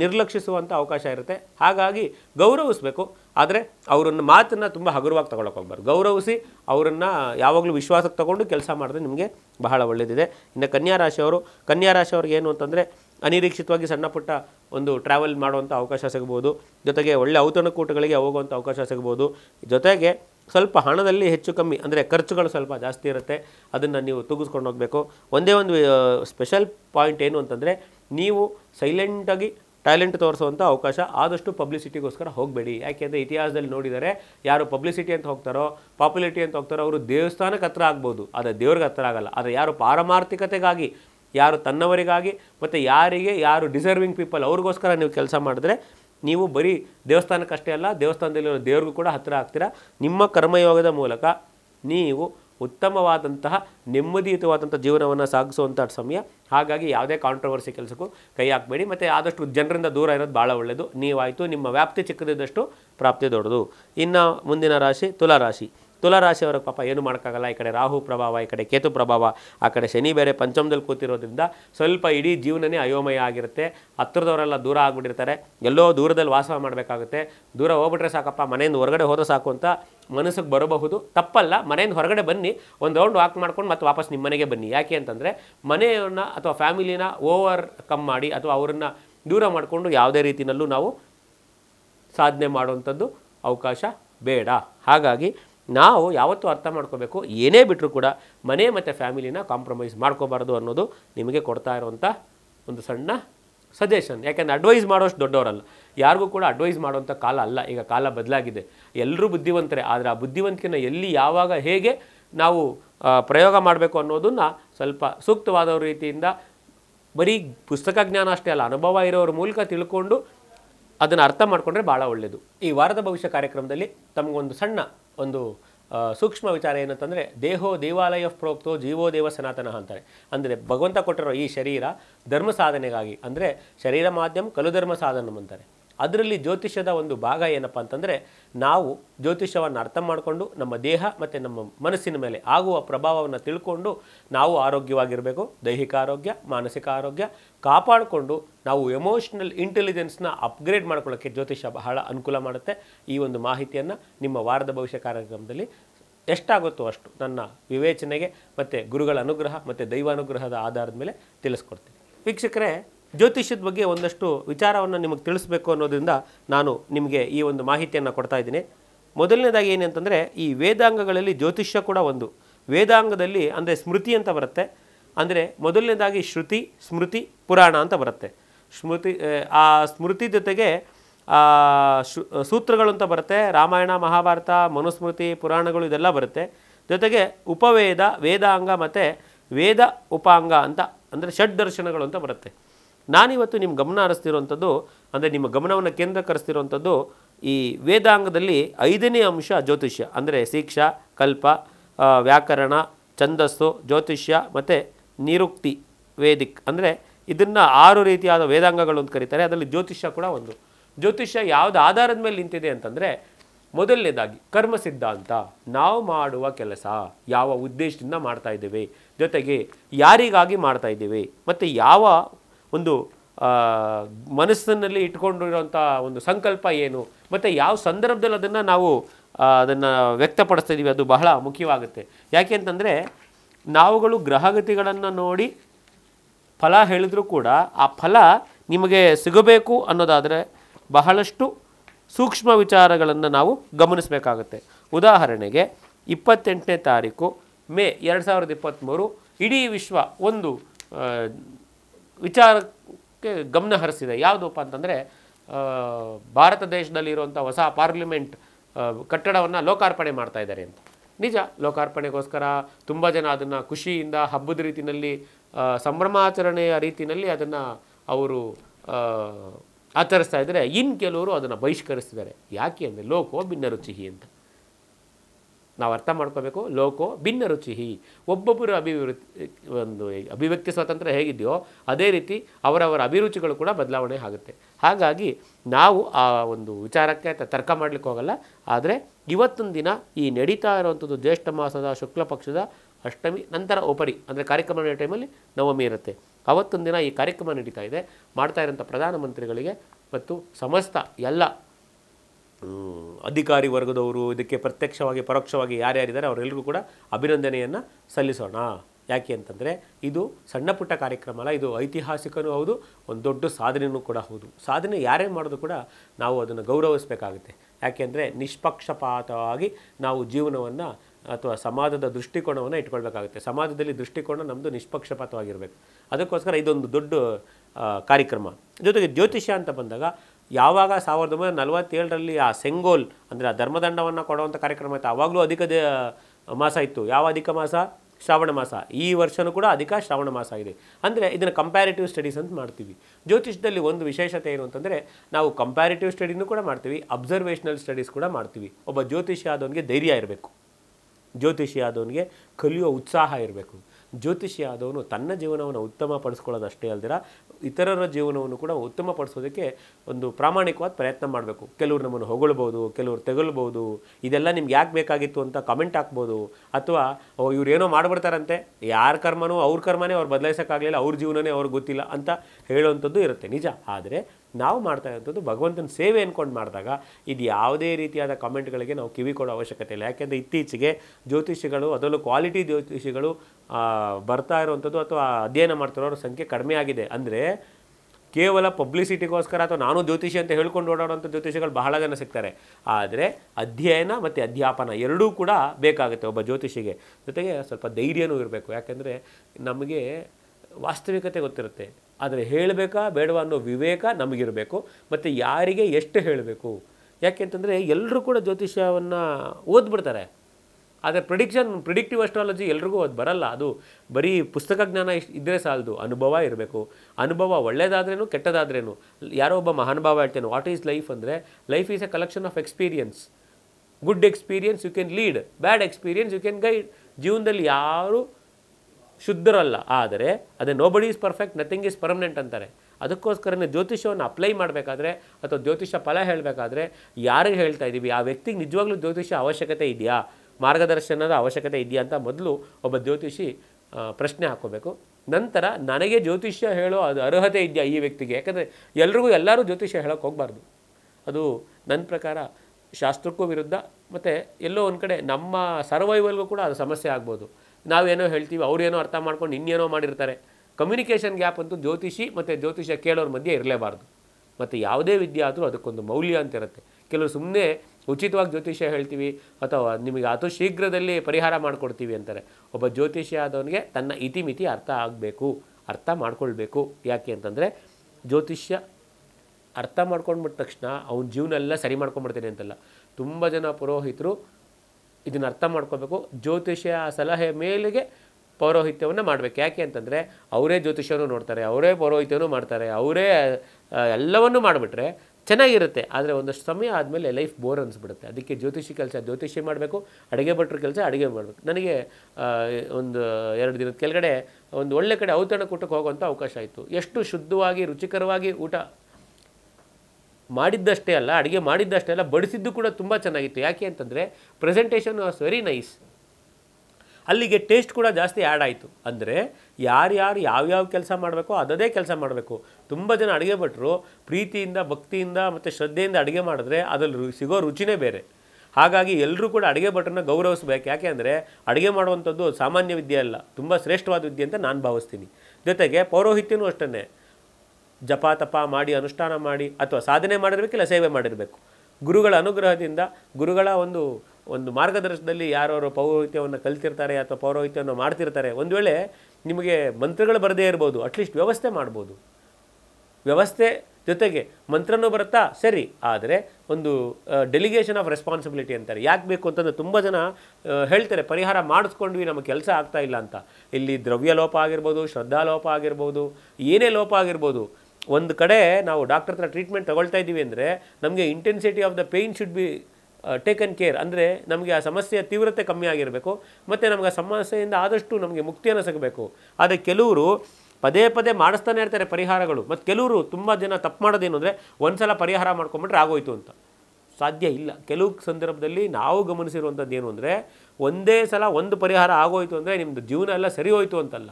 ನಿರ್ಲಕ್ಷಿಸುವಂಥ ಅವಕಾಶ ಇರುತ್ತೆ ಹಾಗಾಗಿ ಗೌರವಿಸಬೇಕು ಆದರೆ ಅವರನ್ನು ಮಾತನ್ನು ತುಂಬ ಹಗುರವಾಗಿ ತಗೊಳಕ್ಕೆ ಹೋಗ್ಬಾರ್ದು ಗೌರವಿಸಿ ಅವರನ್ನು ಯಾವಾಗಲೂ ವಿಶ್ವಾಸಕ್ಕೆ ತಗೊಂಡು ಕೆಲಸ ಮಾಡಿದ್ರೆ ನಿಮಗೆ ಬಹಳ ಒಳ್ಳೆಯದಿದೆ ಇನ್ನು ಕನ್ಯಾ ರಾಶಿಯವರು ಕನ್ಯಾ ರಾಶಿಯವ್ರಿಗೆ ಏನು ಅಂತಂದರೆ ಅನಿರೀಕ್ಷಿತವಾಗಿ ಸಣ್ಣ ಪುಟ್ಟ ಒಂದು ಟ್ರಾವೆಲ್ ಮಾಡುವಂಥ ಅವಕಾಶ ಸಿಗ್ಬೋದು ಜೊತೆಗೆ ಒಳ್ಳೆ ಔತಣಕೂಟಗಳಿಗೆ ಹೋಗುವಂಥ ಅವಕಾಶ ಸಿಗ್ಬೋದು ಜೊತೆಗೆ ಸ್ವಲ್ಪ ಹಣದಲ್ಲಿ ಹೆಚ್ಚು ಕಮ್ಮಿ ಅಂದರೆ ಖರ್ಚುಗಳು ಸ್ವಲ್ಪ ಜಾಸ್ತಿ ಇರುತ್ತೆ ಅದನ್ನು ನೀವು ತೂಗಿಸ್ಕೊಂಡು ಹೋಗಬೇಕು ಒಂದೇ ಒಂದು ಸ್ಪೆಷಲ್ ಪಾಯಿಂಟ್ ಏನು ಅಂತಂದರೆ ನೀವು ಸೈಲೆಂಟಾಗಿ ಟ್ಯಾಲೆಂಟ್ ತೋರಿಸುವಂಥ ಅವಕಾಶ ಆದಷ್ಟು ಪಬ್ಲಿಸಿಟಿಗೋಸ್ಕರ ಹೋಗಬೇಡಿ ಯಾಕೆಂದರೆ ಇತಿಹಾಸದಲ್ಲಿ ನೋಡಿದರೆ ಯಾರು ಪಬ್ಲಿಸಿಟಿ ಅಂತ ಹೋಗ್ತಾರೋ ಪಾಪ್ಯುಲಿಟಿ ಅಂತ ಹೋಗ್ತಾರೋ ಅವರು ದೇವಸ್ಥಾನಕ್ಕೆ ಹತ್ರ ಆಗ್ಬೋದು ಆದರೆ ದೇವ್ರಿಗೆ ಹತ್ರ ಆಗಲ್ಲ ಆದರೆ ಯಾರು ಪಾರಮಾರ್ಥಿಕತೆಗಾಗಿ ಯಾರು ತನ್ನವರಿಗಾಗಿ ಮತ್ತು ಯಾರಿಗೆ ಯಾರು ಡಿಸರ್ವಿಂಗ್ ಪೀಪಲ್ ಅವ್ರಿಗೋಸ್ಕರ ನೀವು ಕೆಲಸ ಮಾಡಿದ್ರೆ ನೀವು ಬರೀ ದೇವಸ್ಥಾನಕ್ಕಷ್ಟೇ ಅಲ್ಲ ದೇವಸ್ಥಾನದಲ್ಲಿರೋ ದೇವ್ರಿಗೂ ಕೂಡ ಹತ್ತಿರ ಆಗ್ತೀರಾ ನಿಮ್ಮ ಕರ್ಮಯೋಗದ ಮೂಲಕ ನೀವು ಉತ್ತಮವಾದಂತಹ ನೆಮ್ಮದಿಯುತವಾದಂಥ ಜೀವನವನ್ನು ಸಾಗಿಸುವಂಥ ಸಮಯ ಹಾಗಾಗಿ ಯಾವುದೇ ಕಾಂಟ್ರವರ್ಸಿ ಕೆಲಸಕ್ಕೂ ಕೈ ಹಾಕಬೇಡಿ ಮತ್ತು ಆದಷ್ಟು ಜನರಿಂದ ದೂರ ಇರೋದು ಭಾಳ ಒಳ್ಳೆಯದು ನೀವಾಯಿತು ನಿಮ್ಮ ವ್ಯಾಪ್ತಿ ಚಿಕ್ಕದಿದ್ದಷ್ಟು ಪ್ರಾಪ್ತಿ ದೊಡ್ಡದು ಇನ್ನು ಮುಂದಿನ ರಾಶಿ ತುಲಾರಾಶಿ ತುಲಾರಾಶಿಯವ್ರಿಗೆ ಪಾಪ ಏನು ಮಾಡೋಕ್ಕಾಗಲ್ಲ ಈ ಕಡೆ ರಾಹು ಪ್ರಭಾವ ಈ ಕಡೆ ಕೇತು ಪ್ರಭಾವ ಆ ಕಡೆ ಶನಿ ಬೇರೆ ಪಂಚಮದಲ್ಲಿ ಕೂತಿರೋದ್ರಿಂದ ಸ್ವಲ್ಪ ಇಡೀ ಜೀವನನೇ ಅಯೋಮಯ ಆಗಿರುತ್ತೆ ಹತ್ತಿರದವರೆಲ್ಲ ದೂರ ಆಗಿಬಿಟ್ಟಿರ್ತಾರೆ ಎಲ್ಲೋ ದೂರದಲ್ಲಿ ವಾಸ ಮಾಡಬೇಕಾಗುತ್ತೆ ದೂರ ಹೋಗ್ಬಿಟ್ರೆ ಸಾಕಪ್ಪ ಮನೆಯಿಂದ ಹೊರಗಡೆ ಹೋದ್ರೆ ಸಾಕು ಅಂತ ಮನಸ್ಸಿಗೆ ಬರಬಹುದು ತಪ್ಪಲ್ಲ ಮನೆಯಿಂದ ಹೊರಗಡೆ ಬನ್ನಿ ಒಂದು ರೌಂಡ್ ವಾಕ್ ಮಾಡ್ಕೊಂಡು ಮತ್ತೆ ವಾಪಸ್ ನಿಮ್ಮ ಮನೆಗೆ ಬನ್ನಿ ಯಾಕೆ ಅಂತಂದರೆ ಮನೆಯನ್ನು ಅಥವಾ ಫ್ಯಾಮಿಲಿನ ಓವರ್ ಕಮ್ ಮಾಡಿ ಅಥವಾ ಅವರನ್ನು ದೂರ ಮಾಡಿಕೊಂಡು ಯಾವುದೇ ರೀತಿಯಲ್ಲೂ ನಾವು ಸಾಧನೆ ಮಾಡುವಂಥದ್ದು ಅವಕಾಶ ಬೇಡ ಹಾಗಾಗಿ ನಾವು ಯಾವತ್ತೂ ಅರ್ಥ ಮಾಡ್ಕೋಬೇಕು ಏನೇ ಬಿಟ್ಟರೂ ಕೂಡ ಮನೆ ಮತ್ತು ಫ್ಯಾಮಿಲಿನ ಕಾಂಪ್ರಮೈಸ್ ಮಾಡ್ಕೋಬಾರ್ದು ಅನ್ನೋದು ನಿಮಗೆ ಕೊಡ್ತಾ ಇರುವಂಥ ಒಂದು ಸಣ್ಣ ಸಜೆಷನ್ ಯಾಕೆಂದರೆ ಅಡ್ವೈಸ್ ಮಾಡೋಷ್ಟು ದೊಡ್ಡವರಲ್ಲ ಯಾರಿಗೂ ಕೂಡ ಅಡ್ವೈಸ್ ಮಾಡುವಂಥ ಕಾಲ ಅಲ್ಲ ಈಗ ಕಾಲ ಬದಲಾಗಿದೆ ಎಲ್ಲರೂ ಬುದ್ಧಿವಂತರೇ ಆದರೆ ಆ ಬುದ್ಧಿವಂತಿಕೆಯನ್ನು ಎಲ್ಲಿ ಯಾವಾಗ ಹೇಗೆ ನಾವು ಪ್ರಯೋಗ ಮಾಡಬೇಕು ಅನ್ನೋದನ್ನು ಸ್ವಲ್ಪ ಸೂಕ್ತವಾದ ರೀತಿಯಿಂದ ಬರೀ ಪುಸ್ತಕ ಜ್ಞಾನ ಅಷ್ಟೇ ಅಲ್ಲ ಅನುಭವ ಇರೋರ ಮೂಲಕ ತಿಳ್ಕೊಂಡು ಅದನ್ನು ಅರ್ಥ ಮಾಡಿಕೊಂಡ್ರೆ ಭಾಳ ಒಳ್ಳೆಯದು ಈ ವಾರದ ಭವಿಷ್ಯ ಕಾರ್ಯಕ್ರಮದಲ್ಲಿ ತಮಗೊಂದು ಸಣ್ಣ ಒಂದು ಸೂಕ್ಷ್ಮ ವಿಚಾರ ಏನಂತಂದರೆ ದೇಹೋ ದೇವಾಲಯ ಪ್ರೋಕ್ತೋ ಜೀವೋ ದೇವ ಸನಾತನ ಅಂತಾರೆ ಅಂದರೆ ಭಗವಂತ ಕೊಟ್ಟಿರೋ ಈ ಶರೀರ ಧರ್ಮ ಸಾಧನೆಗಾಗಿ ಅಂದರೆ ಶರೀರ ಮಾಧ್ಯಮ ಕಲುಧರ್ಮ ಸಾಧನ ಅಂತಾರೆ ಅದರಲ್ಲಿ ಜ್ಯೋತಿಷ್ಯದ ಒಂದು ಭಾಗ ಏನಪ್ಪ ಅಂತಂದರೆ ನಾವು ಜ್ಯೋತಿಷ್ಯವನ್ನು ಅರ್ಥ ಮಾಡಿಕೊಂಡು ನಮ್ಮ ದೇಹ ಮತ್ತು ನಮ್ಮ ಮನಸ್ಸಿನ ಮೇಲೆ ಆಗುವ ಪ್ರಭಾವವನ್ನು ತಿಳ್ಕೊಂಡು ನಾವು ಆರೋಗ್ಯವಾಗಿರಬೇಕು ದೈಹಿಕ ಆರೋಗ್ಯ ಮಾನಸಿಕ ಆರೋಗ್ಯ ಕಾಪಾಡಿಕೊಂಡು ನಾವು ಎಮೋಷ್ನಲ್ ಇಂಟೆಲಿಜೆನ್ಸ್ನ ಅಪ್ಗ್ರೇಡ್ ಮಾಡ್ಕೊಳ್ಳೋಕ್ಕೆ ಜ್ಯೋತಿಷ್ಯ ಬಹಳ ಅನುಕೂಲ ಮಾಡುತ್ತೆ ಈ ಒಂದು ಮಾಹಿತಿಯನ್ನು ನಿಮ್ಮ ವಾರದ ಭವಿಷ್ಯ ಕಾರ್ಯಕ್ರಮದಲ್ಲಿ ಎಷ್ಟಾಗುತ್ತೋ ಅಷ್ಟು ನನ್ನ ವಿವೇಚನೆಗೆ ಮತ್ತು ಗುರುಗಳ ಅನುಗ್ರಹ ಮತ್ತು ದೈವಾನುಗ್ರಹದ ಆಧಾರದ ಮೇಲೆ ತಿಳಿಸ್ಕೊಡ್ತೀನಿ ವೀಕ್ಷಕರೇ ಜ್ಯೋತಿಷ್ಯದ ಬಗ್ಗೆ ಒಂದಷ್ಟು ವಿಚಾರವನ್ನು ನಿಮಗೆ ತಿಳಿಸ್ಬೇಕು ಅನ್ನೋದರಿಂದ ನಾನು ನಿಮಗೆ ಈ ಒಂದು ಮಾಹಿತಿಯನ್ನು ಕೊಡ್ತಾ ಇದ್ದೀನಿ ಮೊದಲನೇದಾಗಿ ಏನಂತಂದರೆ ಈ ವೇದಾಂಗಗಳಲ್ಲಿ ಜ್ಯೋತಿಷ್ಯ ಕೂಡ ಒಂದು ವೇದಾಂಗದಲ್ಲಿ ಅಂದರೆ ಸ್ಮೃತಿ ಅಂತ ಬರುತ್ತೆ ಅಂದರೆ ಮೊದಲನೇದಾಗಿ ಶ್ರುತಿ ಸ್ಮೃತಿ ಪುರಾಣ ಅಂತ ಬರುತ್ತೆ ಸ್ಮೃತಿ ಆ ಸ್ಮೃತಿ ಜೊತೆಗೆ ಸೂತ್ರಗಳು ಅಂತ ಬರುತ್ತೆ ರಾಮಾಯಣ ಮಹಾಭಾರತ ಮನುಸ್ಮೃತಿ ಪುರಾಣಗಳು ಇದೆಲ್ಲ ಬರುತ್ತೆ ಜೊತೆಗೆ ಉಪವೇದ ವೇದಾಂಗ ಮತ್ತು ವೇದ ಉಪಾಂಗ ಅಂತ ಅಂದರೆ ಷಡ್ ದರ್ಶನಗಳು ಅಂತ ಬರುತ್ತೆ ನಾನಿವತ್ತು ನಿಮ್ಮ ಗಮನ ಹರಿಸ್ತಿರುವಂಥದ್ದು ಅಂದರೆ ನಿಮ್ಮ ಗಮನವನ್ನು ಕೇಂದ್ರಕರಿಸ್ತಿರೋವಂಥದ್ದು ಈ ವೇದಾಂಗದಲ್ಲಿ ಐದನೇ ಅಂಶ ಜ್ಯೋತಿಷ್ಯ ಅಂದರೆ ಶಿಕ್ಷಾ ಕಲ್ಪ ವ್ಯಾಕರಣ ಛಂದಸ್ಸು ಜ್ಯೋತಿಷ್ಯ ಮತ್ತು ನಿರುಕ್ತಿ ವೇದಿಕ್ ಅಂದರೆ ಇದನ್ನು ಆರು ರೀತಿಯಾದ ವೇದಾಂಗಗಳು ಅಂತ ಕರೀತಾರೆ ಅದರಲ್ಲಿ ಜ್ಯೋತಿಷ್ಯ ಕೂಡ ಒಂದು ಜ್ಯೋತಿಷ್ಯ ಯಾವುದು ಆಧಾರದ ಮೇಲೆ ನಿಂತಿದೆ ಅಂತಂದರೆ ಮೊದಲನೇದಾಗಿ ಕರ್ಮ ಸಿದ್ಧಾಂತ ನಾವು ಮಾಡುವ ಕೆಲಸ ಯಾವ ಉದ್ದೇಶದಿಂದ ಮಾಡ್ತಾ ಇದ್ದೀವಿ ಜೊತೆಗೆ ಯಾರಿಗಾಗಿ ಮಾಡ್ತಾ ಇದ್ದೀವಿ ಮತ್ತು ಯಾವ ಒಂದು ಮನಸ್ಸಿನಲ್ಲಿ ಇಟ್ಕೊಂಡಿರೋಂಥ ಒಂದು ಸಂಕಲ್ಪ ಏನು ಮತ್ತು ಯಾವ ಸಂದರ್ಭದಲ್ಲಿ ಅದನ್ನು ನಾವು ಅದನ್ನು ವ್ಯಕ್ತಪಡಿಸ್ತಾ ಅದು ಬಹಳ ಮುಖ್ಯವಾಗುತ್ತೆ ಯಾಕೆ ಅಂತಂದರೆ ನಾವುಗಳು ಗ್ರಹಗತಿಗಳನ್ನು ನೋಡಿ ಫಲ ಹೇಳಿದರೂ ಕೂಡ ಆ ಫಲ ನಿಮಗೆ ಸಿಗಬೇಕು ಅನ್ನೋದಾದರೆ ಬಹಳಷ್ಟು ಸೂಕ್ಷ್ಮ ವಿಚಾರಗಳನ್ನು ನಾವು ಗಮನಿಸಬೇಕಾಗುತ್ತೆ ಉದಾಹರಣೆಗೆ ಇಪ್ಪತ್ತೆಂಟನೇ ತಾರೀಕು ಮೇ ಎರಡು ಸಾವಿರದ ಇಪ್ಪತ್ತ್ಮೂರು ಇಡೀ ವಿಶ್ವ ಒಂದು ವಿಚಾರಕ್ಕೆ ಗಮನ ಹರಿಸಿದೆ ಯಾವುದಪ್ಪ ಅಂತಂದರೆ ಭಾರತ ದೇಶದಲ್ಲಿರುವಂಥ ಹೊಸ ಪಾರ್ಲಿಮೆಂಟ್ ಕಟ್ಟಡವನ್ನು ಲೋಕಾರ್ಪಣೆ ಮಾಡ್ತಾ ಇದ್ದಾರೆ ಅಂತ ನಿಜ ಲೋಕಾರ್ಪಣೆಗೋಸ್ಕರ ತುಂಬ ಜನ ಅದನ್ನು ಖುಷಿಯಿಂದ ಹಬ್ಬದ ರೀತಿಯಲ್ಲಿ ಸಂಭ್ರಮಾಚರಣೆಯ ರೀತಿಯಲ್ಲಿ ಅದನ್ನು ಅವರು ಆಚರಿಸ್ತಾ ಇದ್ದರೆ ಇನ್ನು ಕೆಲವರು ಅದನ್ನು ಬಹಿಷ್ಕರಿಸ್ತಿದ್ದಾರೆ ಯಾಕೆ ಅಂದರೆ ಲೋಕೋ ಭಿನ್ನರುಚಿಹಿ ಅಂತ ನಾವು ಅರ್ಥ ಮಾಡ್ಕೋಬೇಕು ಲೋಕೋ ಭಿನ್ನ ರುಚಿಹಿ ಒಬ್ಬೊಬ್ಬರ ಅಭಿವೃದ್ಧಿ ಒಂದು ಅಭಿವ್ಯಕ್ತಿ ಸ್ವಾತಂತ್ರ್ಯ ಹೇಗಿದೆಯೋ ಅದೇ ರೀತಿ ಅವರವರ ಅಭಿರುಚಿಗಳು ಕೂಡ ಬದಲಾವಣೆ ಆಗುತ್ತೆ ಹಾಗಾಗಿ ನಾವು ಆ ಒಂದು ವಿಚಾರಕ್ಕೆ ತರ್ಕ ಮಾಡಲಿಕ್ಕೆ ಹೋಗಲ್ಲ ಆದರೆ ಇವತ್ತಿನ ದಿನ ಈ ನಡೀತಾ ಇರುವಂಥದ್ದು ಜ್ಯೇಷ್ಠ ಮಾಸದ ಶುಕ್ಲ ಪಕ್ಷದ ಅಷ್ಟಮಿ ನಂತರ ಉಪರಿ ಅಂದರೆ ಕಾರ್ಯಕ್ರಮ ನಡೆಯೋ ಟೈಮಲ್ಲಿ ನವಮಿ ಇರುತ್ತೆ ಅವತ್ತೊಂದು ದಿನ ಈ ಕಾರ್ಯಕ್ರಮ ನಡೀತಾ ಇದೆ ಮಾಡ್ತಾ ಇರೋಂಥ ಪ್ರಧಾನಮಂತ್ರಿಗಳಿಗೆ ಮತ್ತು ಸಮಸ್ತ ಎಲ್ಲ ಅಧಿಕಾರಿ ವರ್ಗದವರು ಇದಕ್ಕೆ ಪ್ರತ್ಯಕ್ಷವಾಗಿ ಪರೋಕ್ಷವಾಗಿ ಯಾರ್ಯಾರಿದ್ದಾರೆ ಅವರೆಲ್ಲರಿಗೂ ಕೂಡ ಅಭಿನಂದನೆಯನ್ನು ಸಲ್ಲಿಸೋಣ ಯಾಕೆ ಅಂತಂದರೆ ಇದು ಸಣ್ಣ ಪುಟ್ಟ ಕಾರ್ಯಕ್ರಮ ಅಲ್ಲ ಇದು ಐತಿಹಾಸಿಕನೂ ಹೌದು ಒಂದು ದೊಡ್ಡ ಸಾಧನೆಯೂ ಕೂಡ ಹೌದು ಸಾಧನೆ ಯಾರೇ ಮಾಡೋದು ಕೂಡ ನಾವು ಅದನ್ನು ಗೌರವಿಸಬೇಕಾಗುತ್ತೆ ಯಾಕೆಂದರೆ ನಿಷ್ಪಕ್ಷಪಾತವಾಗಿ ನಾವು ಜೀವನವನ್ನು ಅಥವಾ ಸಮಾಜದ ದೃಷ್ಟಿಕೋನವನ್ನು ಇಟ್ಕೊಳ್ಬೇಕಾಗುತ್ತೆ ಸಮಾಜದಲ್ಲಿ ದೃಷ್ಟಿಕೋನ ನಮ್ಮದು ನಿಷ್ಪಕ್ಷಪಾತವಾಗಿರಬೇಕು ಅದಕ್ಕೋಸ್ಕರ ಇದೊಂದು ದೊಡ್ಡ ಕಾರ್ಯಕ್ರಮ ಜೊತೆಗೆ ಜ್ಯೋತಿಷ್ಯ ಅಂತ ಬಂದಾಗ ಯಾವಾಗ ಸಾವಿರದ ಒಂಬೈನೂರ ನಲವತ್ತೇಳರಲ್ಲಿ ಆ ಸೆಂಗೋಲ್ ಅಂದರೆ ಆ ಧರ್ಮದಂಡವನ್ನು ಕೊಡುವಂಥ ಕಾರ್ಯಕ್ರಮ ಇತ್ತು ಆವಾಗಲೂ ಅಧಿಕ ಮಾಸ ಇತ್ತು ಯಾವ ಅಧಿಕ ಮಾಸ ಶ್ರಾವಣ ಮಾಸ ಈ ವರ್ಷವೂ ಕೂಡ ಅಧಿಕ ಶ್ರಾವಣ ಮಾಸ ಆಗಿದೆ ಅಂದರೆ ಇದನ್ನು ಕಂಪ್ಯಾರಿಟಿವ್ ಸ್ಟಡೀಸ್ ಅಂತ ಮಾಡ್ತೀವಿ ಜ್ಯೋತಿಷ್ಯದಲ್ಲಿ ಒಂದು ವಿಶೇಷತೆ ಏನು ಅಂತಂದರೆ ನಾವು ಕಂಪ್ಯಾರಿಟಿವ್ ಸ್ಟಡಿನೂ ಕೂಡ ಮಾಡ್ತೀವಿ ಅಬ್ಸರ್ವೇಷನಲ್ ಸ್ಟಡೀಸ್ ಕೂಡ ಮಾಡ್ತೀವಿ ಒಬ್ಬ ಜ್ಯೋತಿಷಿ ಆದವನಿಗೆ ಧೈರ್ಯ ಇರಬೇಕು ಜ್ಯೋತಿಷಿ ಆದವನಿಗೆ ಕಲಿಯುವ ಉತ್ಸಾಹ ಇರಬೇಕು ಜ್ಯೋತಿಷಿ ಆದವನು ತನ್ನ ಜೀವನವನ್ನು ಉತ್ತಮ ಪಡಿಸ್ಕೊಳ್ಳೋದಷ್ಟೇ ಅಲ್ದಿರ ಇತರರ ಜೀವನವನ್ನು ಕೂಡ ಉತ್ತಮಪಡಿಸೋದಕ್ಕೆ ಒಂದು ಪ್ರಾಮಾಣಿಕವಾದ ಪ್ರಯತ್ನ ಮಾಡಬೇಕು ಕೆಲವ್ರು ನಮ್ಮನ್ನು ಹೊಗಳ್ಬೋದು ಕೆಲವ್ರು ತೆಗಲ್ಬೋದು ಇದೆಲ್ಲ ನಿಮ್ಗೆ ಯಾಕೆ ಬೇಕಾಗಿತ್ತು ಅಂತ ಕಮೆಂಟ್ ಹಾಕ್ಬೋದು ಅಥವಾ ಇವ್ರು ಏನೋ ಮಾಡ್ಬಿಡ್ತಾರಂತೆ ಯಾರ ಕರ್ಮನೂ ಅವ್ರ ಕರ್ಮನೇ ಅವ್ರು ಬದಲಾಯಿಸೋಕ್ಕಾಗಲಿಲ್ಲ ಅವ್ರ ಜೀವನನೇ ಅವ್ರಿಗೆ ಗೊತ್ತಿಲ್ಲ ಅಂತ ಹೇಳುವಂಥದ್ದು ಇರುತ್ತೆ ನಿಜ ಆದರೆ ನಾವು ಮಾಡ್ತಾ ಇರೋಂಥದ್ದು ಭಗವಂತನ ಸೇವೆ ಅಂದ್ಕೊಂಡು ಮಾಡಿದಾಗ ಇದು ಯಾವುದೇ ರೀತಿಯಾದ ಕಮೆಂಟ್ಗಳಿಗೆ ನಾವು ಕಿವಿ ಕೊಡೋ ಅವಶ್ಯಕತೆ ಇಲ್ಲ ಯಾಕೆಂದರೆ ಇತ್ತೀಚೆಗೆ ಜ್ಯೋತಿಷಿಗಳು ಅದರಲ್ಲೂ ಕ್ವಾಲಿಟಿ ಜ್ಯೋತಿಷಿಗಳು ಬರ್ತಾ ಇರುವಂಥದ್ದು ಅಥವಾ ಅಧ್ಯಯನ ಮಾಡ್ತಿರೋರ ಸಂಖ್ಯೆ ಕಡಿಮೆ ಆಗಿದೆ ಅಂದರೆ ಕೇವಲ ಪಬ್ಲಿಸಿಟಿಗೋಸ್ಕರ ಅಥವಾ ನಾನು ಜ್ಯೋತಿಷಿ ಅಂತ ಹೇಳ್ಕೊಂಡು ಓಡಾಡುವಂಥ ಜ್ಯೋತಿಷಿಗಳು ಬಹಳ ಜನ ಸಿಗ್ತಾರೆ ಆದರೆ ಅಧ್ಯಯನ ಮತ್ತು ಅಧ್ಯಾಪನ ಎರಡೂ ಕೂಡ ಬೇಕಾಗುತ್ತೆ ಒಬ್ಬ ಜ್ಯೋತಿಷಿಗೆ ಜೊತೆಗೆ ಸ್ವಲ್ಪ ಧೈರ್ಯನೂ ಇರಬೇಕು ಯಾಕೆಂದರೆ ನಮಗೆ ವಾಸ್ತವಿಕತೆ ಗೊತ್ತಿರುತ್ತೆ ಆದರೆ ಹೇಳಬೇಕಾ ಬೇಡವಾ ಅನ್ನೋ ವಿವೇಕ ನಮಗಿರಬೇಕು ಮತ್ತು ಯಾರಿಗೆ ಎಷ್ಟು ಹೇಳಬೇಕು ಯಾಕೆಂತಂದರೆ ಎಲ್ಲರೂ ಕೂಡ ಜ್ಯೋತಿಷ್ಯವನ್ನು ಓದ್ಬಿಡ್ತಾರೆ ಆದರೆ ಪ್ರಿಡಿಕ್ಷನ್ ಪ್ರಿಡಿಕ್ಟಿವ್ ಅಸ್ಟ್ರಾಲಜಿ ಎಲ್ರಿಗೂ ಅದು ಬರಲ್ಲ ಅದು ಬರೀ ಪುಸ್ತಕ ಜ್ಞಾನ ಇಷ್ಟು ಇದ್ದರೆ ಸಾಲದು ಅನುಭವ ಇರಬೇಕು ಅನುಭವ ಒಳ್ಳೆಯದಾದ್ರೇನು ಕೆಟ್ಟದಾದ್ರೇನು ಯಾರೋ ಒಬ್ಬ ಮಹಾನುಭಾವ ಹೇಳ್ತೇನೆ ವಾಟ್ ಈಸ್ ಲೈಫ್ ಅಂದರೆ life is a collection of experience good experience you can lead bad experience you can guide ಜೀವನದಲ್ಲಿ ಯಾರು ಶುದ್ಧರಲ್ಲ ಆದರೆ ಅದೇ nobody is perfect nothing is permanent ಅಂತಾರೆ ಅದಕ್ಕೋಸ್ಕರನೇ ಜ್ಯೋತಿಷ್ಯವನ್ನು ಅಪ್ಲೈ ಮಾಡಬೇಕಾದ್ರೆ ಅಥವಾ ಜ್ಯೋತಿಷ್ಯ ಫಲ ಹೇಳಬೇಕಾದ್ರೆ ಯಾರಿಗೆ ಹೇಳ್ತಾ ಇದ್ದೀವಿ ಆ ವ್ಯಕ್ತಿಗೆ ನಿಜವಾಗ್ಲೂ ಜ್ಯೋತಿಷ್ಯ ಅವಶ್ಯಕತೆ ಇದೆಯಾ ಮಾರ್ಗದರ್ಶನದ ಅವಶ್ಯಕತೆ ಇದೆಯಾ ಅಂತ ಮೊದಲು ಒಬ್ಬ ಜ್ಯೋತಿಷಿ ಪ್ರಶ್ನೆ ಹಾಕೋಬೇಕು ನಂತರ ನನಗೆ ಜ್ಯೋತಿಷ್ಯ ಹೇಳೋ ಅದು ಅರ್ಹತೆ ಇದೆಯಾ ಈ ವ್ಯಕ್ತಿಗೆ ಯಾಕಂದರೆ ಎಲ್ರಿಗೂ ಎಲ್ಲರೂ ಜ್ಯೋತಿಷ್ಯ ಹೇಳೋಕ್ಕೆ ಹೋಗಬಾರ್ದು ಅದು ನನ್ನ ಪ್ರಕಾರ ಶಾಸ್ತ್ರಕ್ಕೂ ವಿರುದ್ಧ ಮತ್ತು ಎಲ್ಲೋ ಒಂದು ಕಡೆ ನಮ್ಮ ಸರ್ವೈವಲ್ಗೂ ಕೂಡ ಅದು ಸಮಸ್ಯೆ ಆಗ್ಬೋದು ನಾವೇನೋ ಹೇಳ್ತೀವಿ ಅವರೇನೋ ಅರ್ಥ ಮಾಡ್ಕೊಂಡು ಇನ್ನೇನೋ ಮಾಡಿರ್ತಾರೆ ಕಮ್ಯುನಿಕೇಷನ್ ಗ್ಯಾಪ್ ಅಂತೂ ಜ್ಯೋತಿಷಿ ಮತ್ತು ಜ್ಯೋತಿಷ್ಯ ಕೇಳೋರ ಮಧ್ಯೆ ಇರಲೇಬಾರ್ದು ಮತ್ತು ಯಾವುದೇ ವಿದ್ಯೆ ಆದರೂ ಅದಕ್ಕೊಂದು ಮೌಲ್ಯ ಅಂತ ಇರುತ್ತೆ ಕೆಲವರು ಸುಮ್ಮನೆ ಉಚಿತವಾಗಿ ಜ್ಯೋತಿಷ್ಯ ಹೇಳ್ತೀವಿ ಅಥವಾ ನಿಮಗೆ ಅತು ಶೀಘ್ರದಲ್ಲಿ ಪರಿಹಾರ ಮಾಡಿಕೊಡ್ತೀವಿ ಅಂತಾರೆ ಒಬ್ಬ ಜ್ಯೋತಿಷ್ಯ ಆದವನಿಗೆ ತನ್ನ ಇತಿಮಿತಿ ಅರ್ಥ ಆಗಬೇಕು ಅರ್ಥ ಮಾಡ್ಕೊಳ್ಬೇಕು ಯಾಕೆ ಅಂತಂದರೆ ಜ್ಯೋತಿಷ್ಯ ಅರ್ಥ ಮಾಡ್ಕೊಂಡ್ಬಿಟ್ಟ ತಕ್ಷಣ ಜೀವನ ಎಲ್ಲ ಸರಿ ಮಾಡ್ಕೊಂಡ್ಬಿಡ್ತೇನೆ ಅಂತಲ್ಲ ತುಂಬ ಜನ ಪುರೋಹಿತರು ಇದನ್ನು ಅರ್ಥ ಮಾಡ್ಕೋಬೇಕು ಜ್ಯೋತಿಷ್ಯ ಸಲಹೆ ಮೇಲೆಗೆ ಪೌರೋಹಿತ್ಯವನ್ನು ಮಾಡಬೇಕು ಯಾಕೆ ಅಂತಂದರೆ ಅವರೇ ಜ್ಯೋತಿಷ್ಯನೂ ನೋಡ್ತಾರೆ ಅವರೇ ಪೌರೋಹಿತ್ಯನೂ ಮಾಡ್ತಾರೆ ಅವರೇ ಎಲ್ಲವನ್ನೂ ಮಾಡಿಬಿಟ್ರೆ ಚೆನ್ನಾಗಿರುತ್ತೆ ಆದರೆ ಒಂದಷ್ಟು ಸಮಯ ಆದಮೇಲೆ ಲೈಫ್ ಬೋರ್ ಅನಿಸ್ಬಿಡುತ್ತೆ ಅದಕ್ಕೆ ಜ್ಯೋತಿಷಿ ಕೆಲಸ ಜ್ಯೋತಿಷಿ ಮಾಡಬೇಕು ಅಡುಗೆ ಭಟ್ರ ಕೆಲಸ ಅಡುಗೆ ಮಾಡಬೇಕು ನನಗೆ ಒಂದು ಎರಡು ದಿನದ ಕೆಳಗಡೆ ಒಂದು ಒಳ್ಳೆ ಕಡೆ ಔತಣ ಕೂಟಕ್ಕೆ ಹೋಗೋವಂಥ ಅವಕಾಶ ಆಯಿತು ಎಷ್ಟು ಶುದ್ಧವಾಗಿ ರುಚಿಕರವಾಗಿ ಊಟ ಮಾಡಿದ್ದಷ್ಟೇ ಅಲ್ಲ ಅಡುಗೆ ಮಾಡಿದ್ದಷ್ಟೇ ಅಲ್ಲ ಬಡಿಸಿದ್ದು ಕೂಡ ತುಂಬ ಚೆನ್ನಾಗಿತ್ತು ಯಾಕೆ ಅಂತಂದರೆ ಪ್ರೆಸೆಂಟೇಷನ್ ವಾಸ್ ವೆರಿ ನೈಸ್ ಅಲ್ಲಿಗೆ ಟೇಸ್ಟ್ ಕೂಡ ಜಾಸ್ತಿ ಆ್ಯಡ್ ಆಯಿತು ಅಂದರೆ ಯಾರ್ಯಾರು ಯಾವ್ಯಾವ ಕೆಲಸ ಮಾಡಬೇಕೋ ಅದದೇ ಕೆಲಸ ಮಾಡಬೇಕು ತುಂಬ ಜನ ಅಡುಗೆ ಭಟ್ರು ಪ್ರೀತಿಯಿಂದ ಭಕ್ತಿಯಿಂದ ಮತ್ತು ಶ್ರದ್ಧೆಯಿಂದ ಅಡುಗೆ ಮಾಡಿದ್ರೆ ಅದರಲ್ಲಿ ಸಿಗೋ ರುಚಿನೇ ಬೇರೆ ಹಾಗಾಗಿ ಎಲ್ಲರೂ ಕೂಡ ಅಡುಗೆ ಭಟ್ರನ್ನ ಗೌರವಿಸಬೇಕು ಯಾಕೆ ಅಂದರೆ ಅಡುಗೆ ಮಾಡುವಂಥದ್ದು ಸಾಮಾನ್ಯ ವಿದ್ಯೆ ಅಲ್ಲ ತುಂಬ ಶ್ರೇಷ್ಠವಾದ ವಿದ್ಯೆ ಅಂತ ನಾನು ಭಾವಿಸ್ತೀನಿ ಜೊತೆಗೆ ಪೌರೋಹಿತ್ಯನೂ ಅಷ್ಟೇ ಜಪ ತಪ ಮಾಡಿ ಅನುಷ್ಠಾನ ಮಾಡಿ ಅಥವಾ ಸಾಧನೆ ಮಾಡಿರಬೇಕು ಇಲ್ಲ ಸೇವೆ ಮಾಡಿರಬೇಕು ಗುರುಗಳ ಅನುಗ್ರಹದಿಂದ ಗುರುಗಳ ಒಂದು ಒಂದು ಮಾರ್ಗದರ್ಶನದಲ್ಲಿ ಯಾರವರು ಪೌರೋಹಿತ್ಯವನ್ನು ಕಲ್ತಿರ್ತಾರೆ ಅಥವಾ ಪೌರೋಹಿತ್ಯವನ್ನು ಮಾಡ್ತಿರ್ತಾರೆ ಒಂದು ವೇಳೆ ನಿಮಗೆ ಮಂತ್ರಗಳು ಬರದೇ ಇರ್ಬೋದು ಅಟ್ಲೀಸ್ಟ್ ವ್ಯವಸ್ಥೆ ಮಾಡ್ಬೋದು ವ್ಯವಸ್ಥೆ ಜೊತೆಗೆ ಮಂತ್ರನೂ ಬರುತ್ತಾ ಸರಿ ಆದರೆ ಒಂದು ಡೆಲಿಗೇಷನ್ ಆಫ್ ರೆಸ್ಪಾನ್ಸಿಬಿಲಿಟಿ ಅಂತಾರೆ ಯಾಕೆ ಬೇಕು ಅಂತಂದರೆ ತುಂಬ ಜನ ಹೇಳ್ತಾರೆ ಪರಿಹಾರ ಮಾಡಿಸ್ಕೊಂಡ್ವಿ ನಮಗೆ ಕೆಲಸ ಆಗ್ತಾ ಇಲ್ಲ ಅಂತ ಇಲ್ಲಿ ದ್ರವ್ಯ ಲೋಪ ಆಗಿರ್ಬೋದು ಶ್ರದ್ಧಾ ಲೋಪ ಆಗಿರ್ಬೋದು ಏನೇ ಲೋಪ ಆಗಿರ್ಬೋದು ಒಂದು ಕಡೆ ನಾವು ಡಾಕ್ಟರ್ ಹತ್ರ ಟ್ರೀಟ್ಮೆಂಟ್ ತೊಗೊಳ್ತಾ ಇದ್ದೀವಿ ಅಂದರೆ ನಮಗೆ intensity of the pain should be taken care ಅಂದರೆ ನಮಗೆ ಆ ಸಮಸ್ಯೆಯ ತೀವ್ರತೆ ಕಮ್ಮಿ ಆಗಿರಬೇಕು ಮತ್ತು ನಮಗೆ ಆ ಸಮಸ್ಯೆಯಿಂದ ಆದಷ್ಟು ನಮಗೆ ಮುಕ್ತಿಯನ್ನು ಸಿಗಬೇಕು ಆದರೆ ಕೆಲವರು ಪದೇ ಪದೇ ಮಾಡಿಸ್ತಾನೆ ಇರ್ತಾರೆ ಪರಿಹಾರಗಳು ಮತ್ತು ಕೆಲವರು ತುಂಬ ಜನ ತಪ್ಪು ಮಾಡೋದೇನು ಅಂದರೆ ಒಂದು ಸಲ ಪರಿಹಾರ ಮಾಡ್ಕೊಂಬಿಟ್ರೆ ಆಗೋಯ್ತು ಅಂತ ಸಾಧ್ಯ ಇಲ್ಲ ಕೆಲವು ಸಂದರ್ಭದಲ್ಲಿ ನಾವು ಗಮನಿಸಿರುವಂಥದ್ದು ಏನು ಅಂದರೆ ಒಂದೇ ಸಲ ಒಂದು ಪರಿಹಾರ ಆಗೋಯ್ತು ಅಂದರೆ ನಿಮ್ಮದು ಜೀವನ ಎಲ್ಲ ಸರಿ ಹೋಯಿತು ಅಂತಲ್ಲ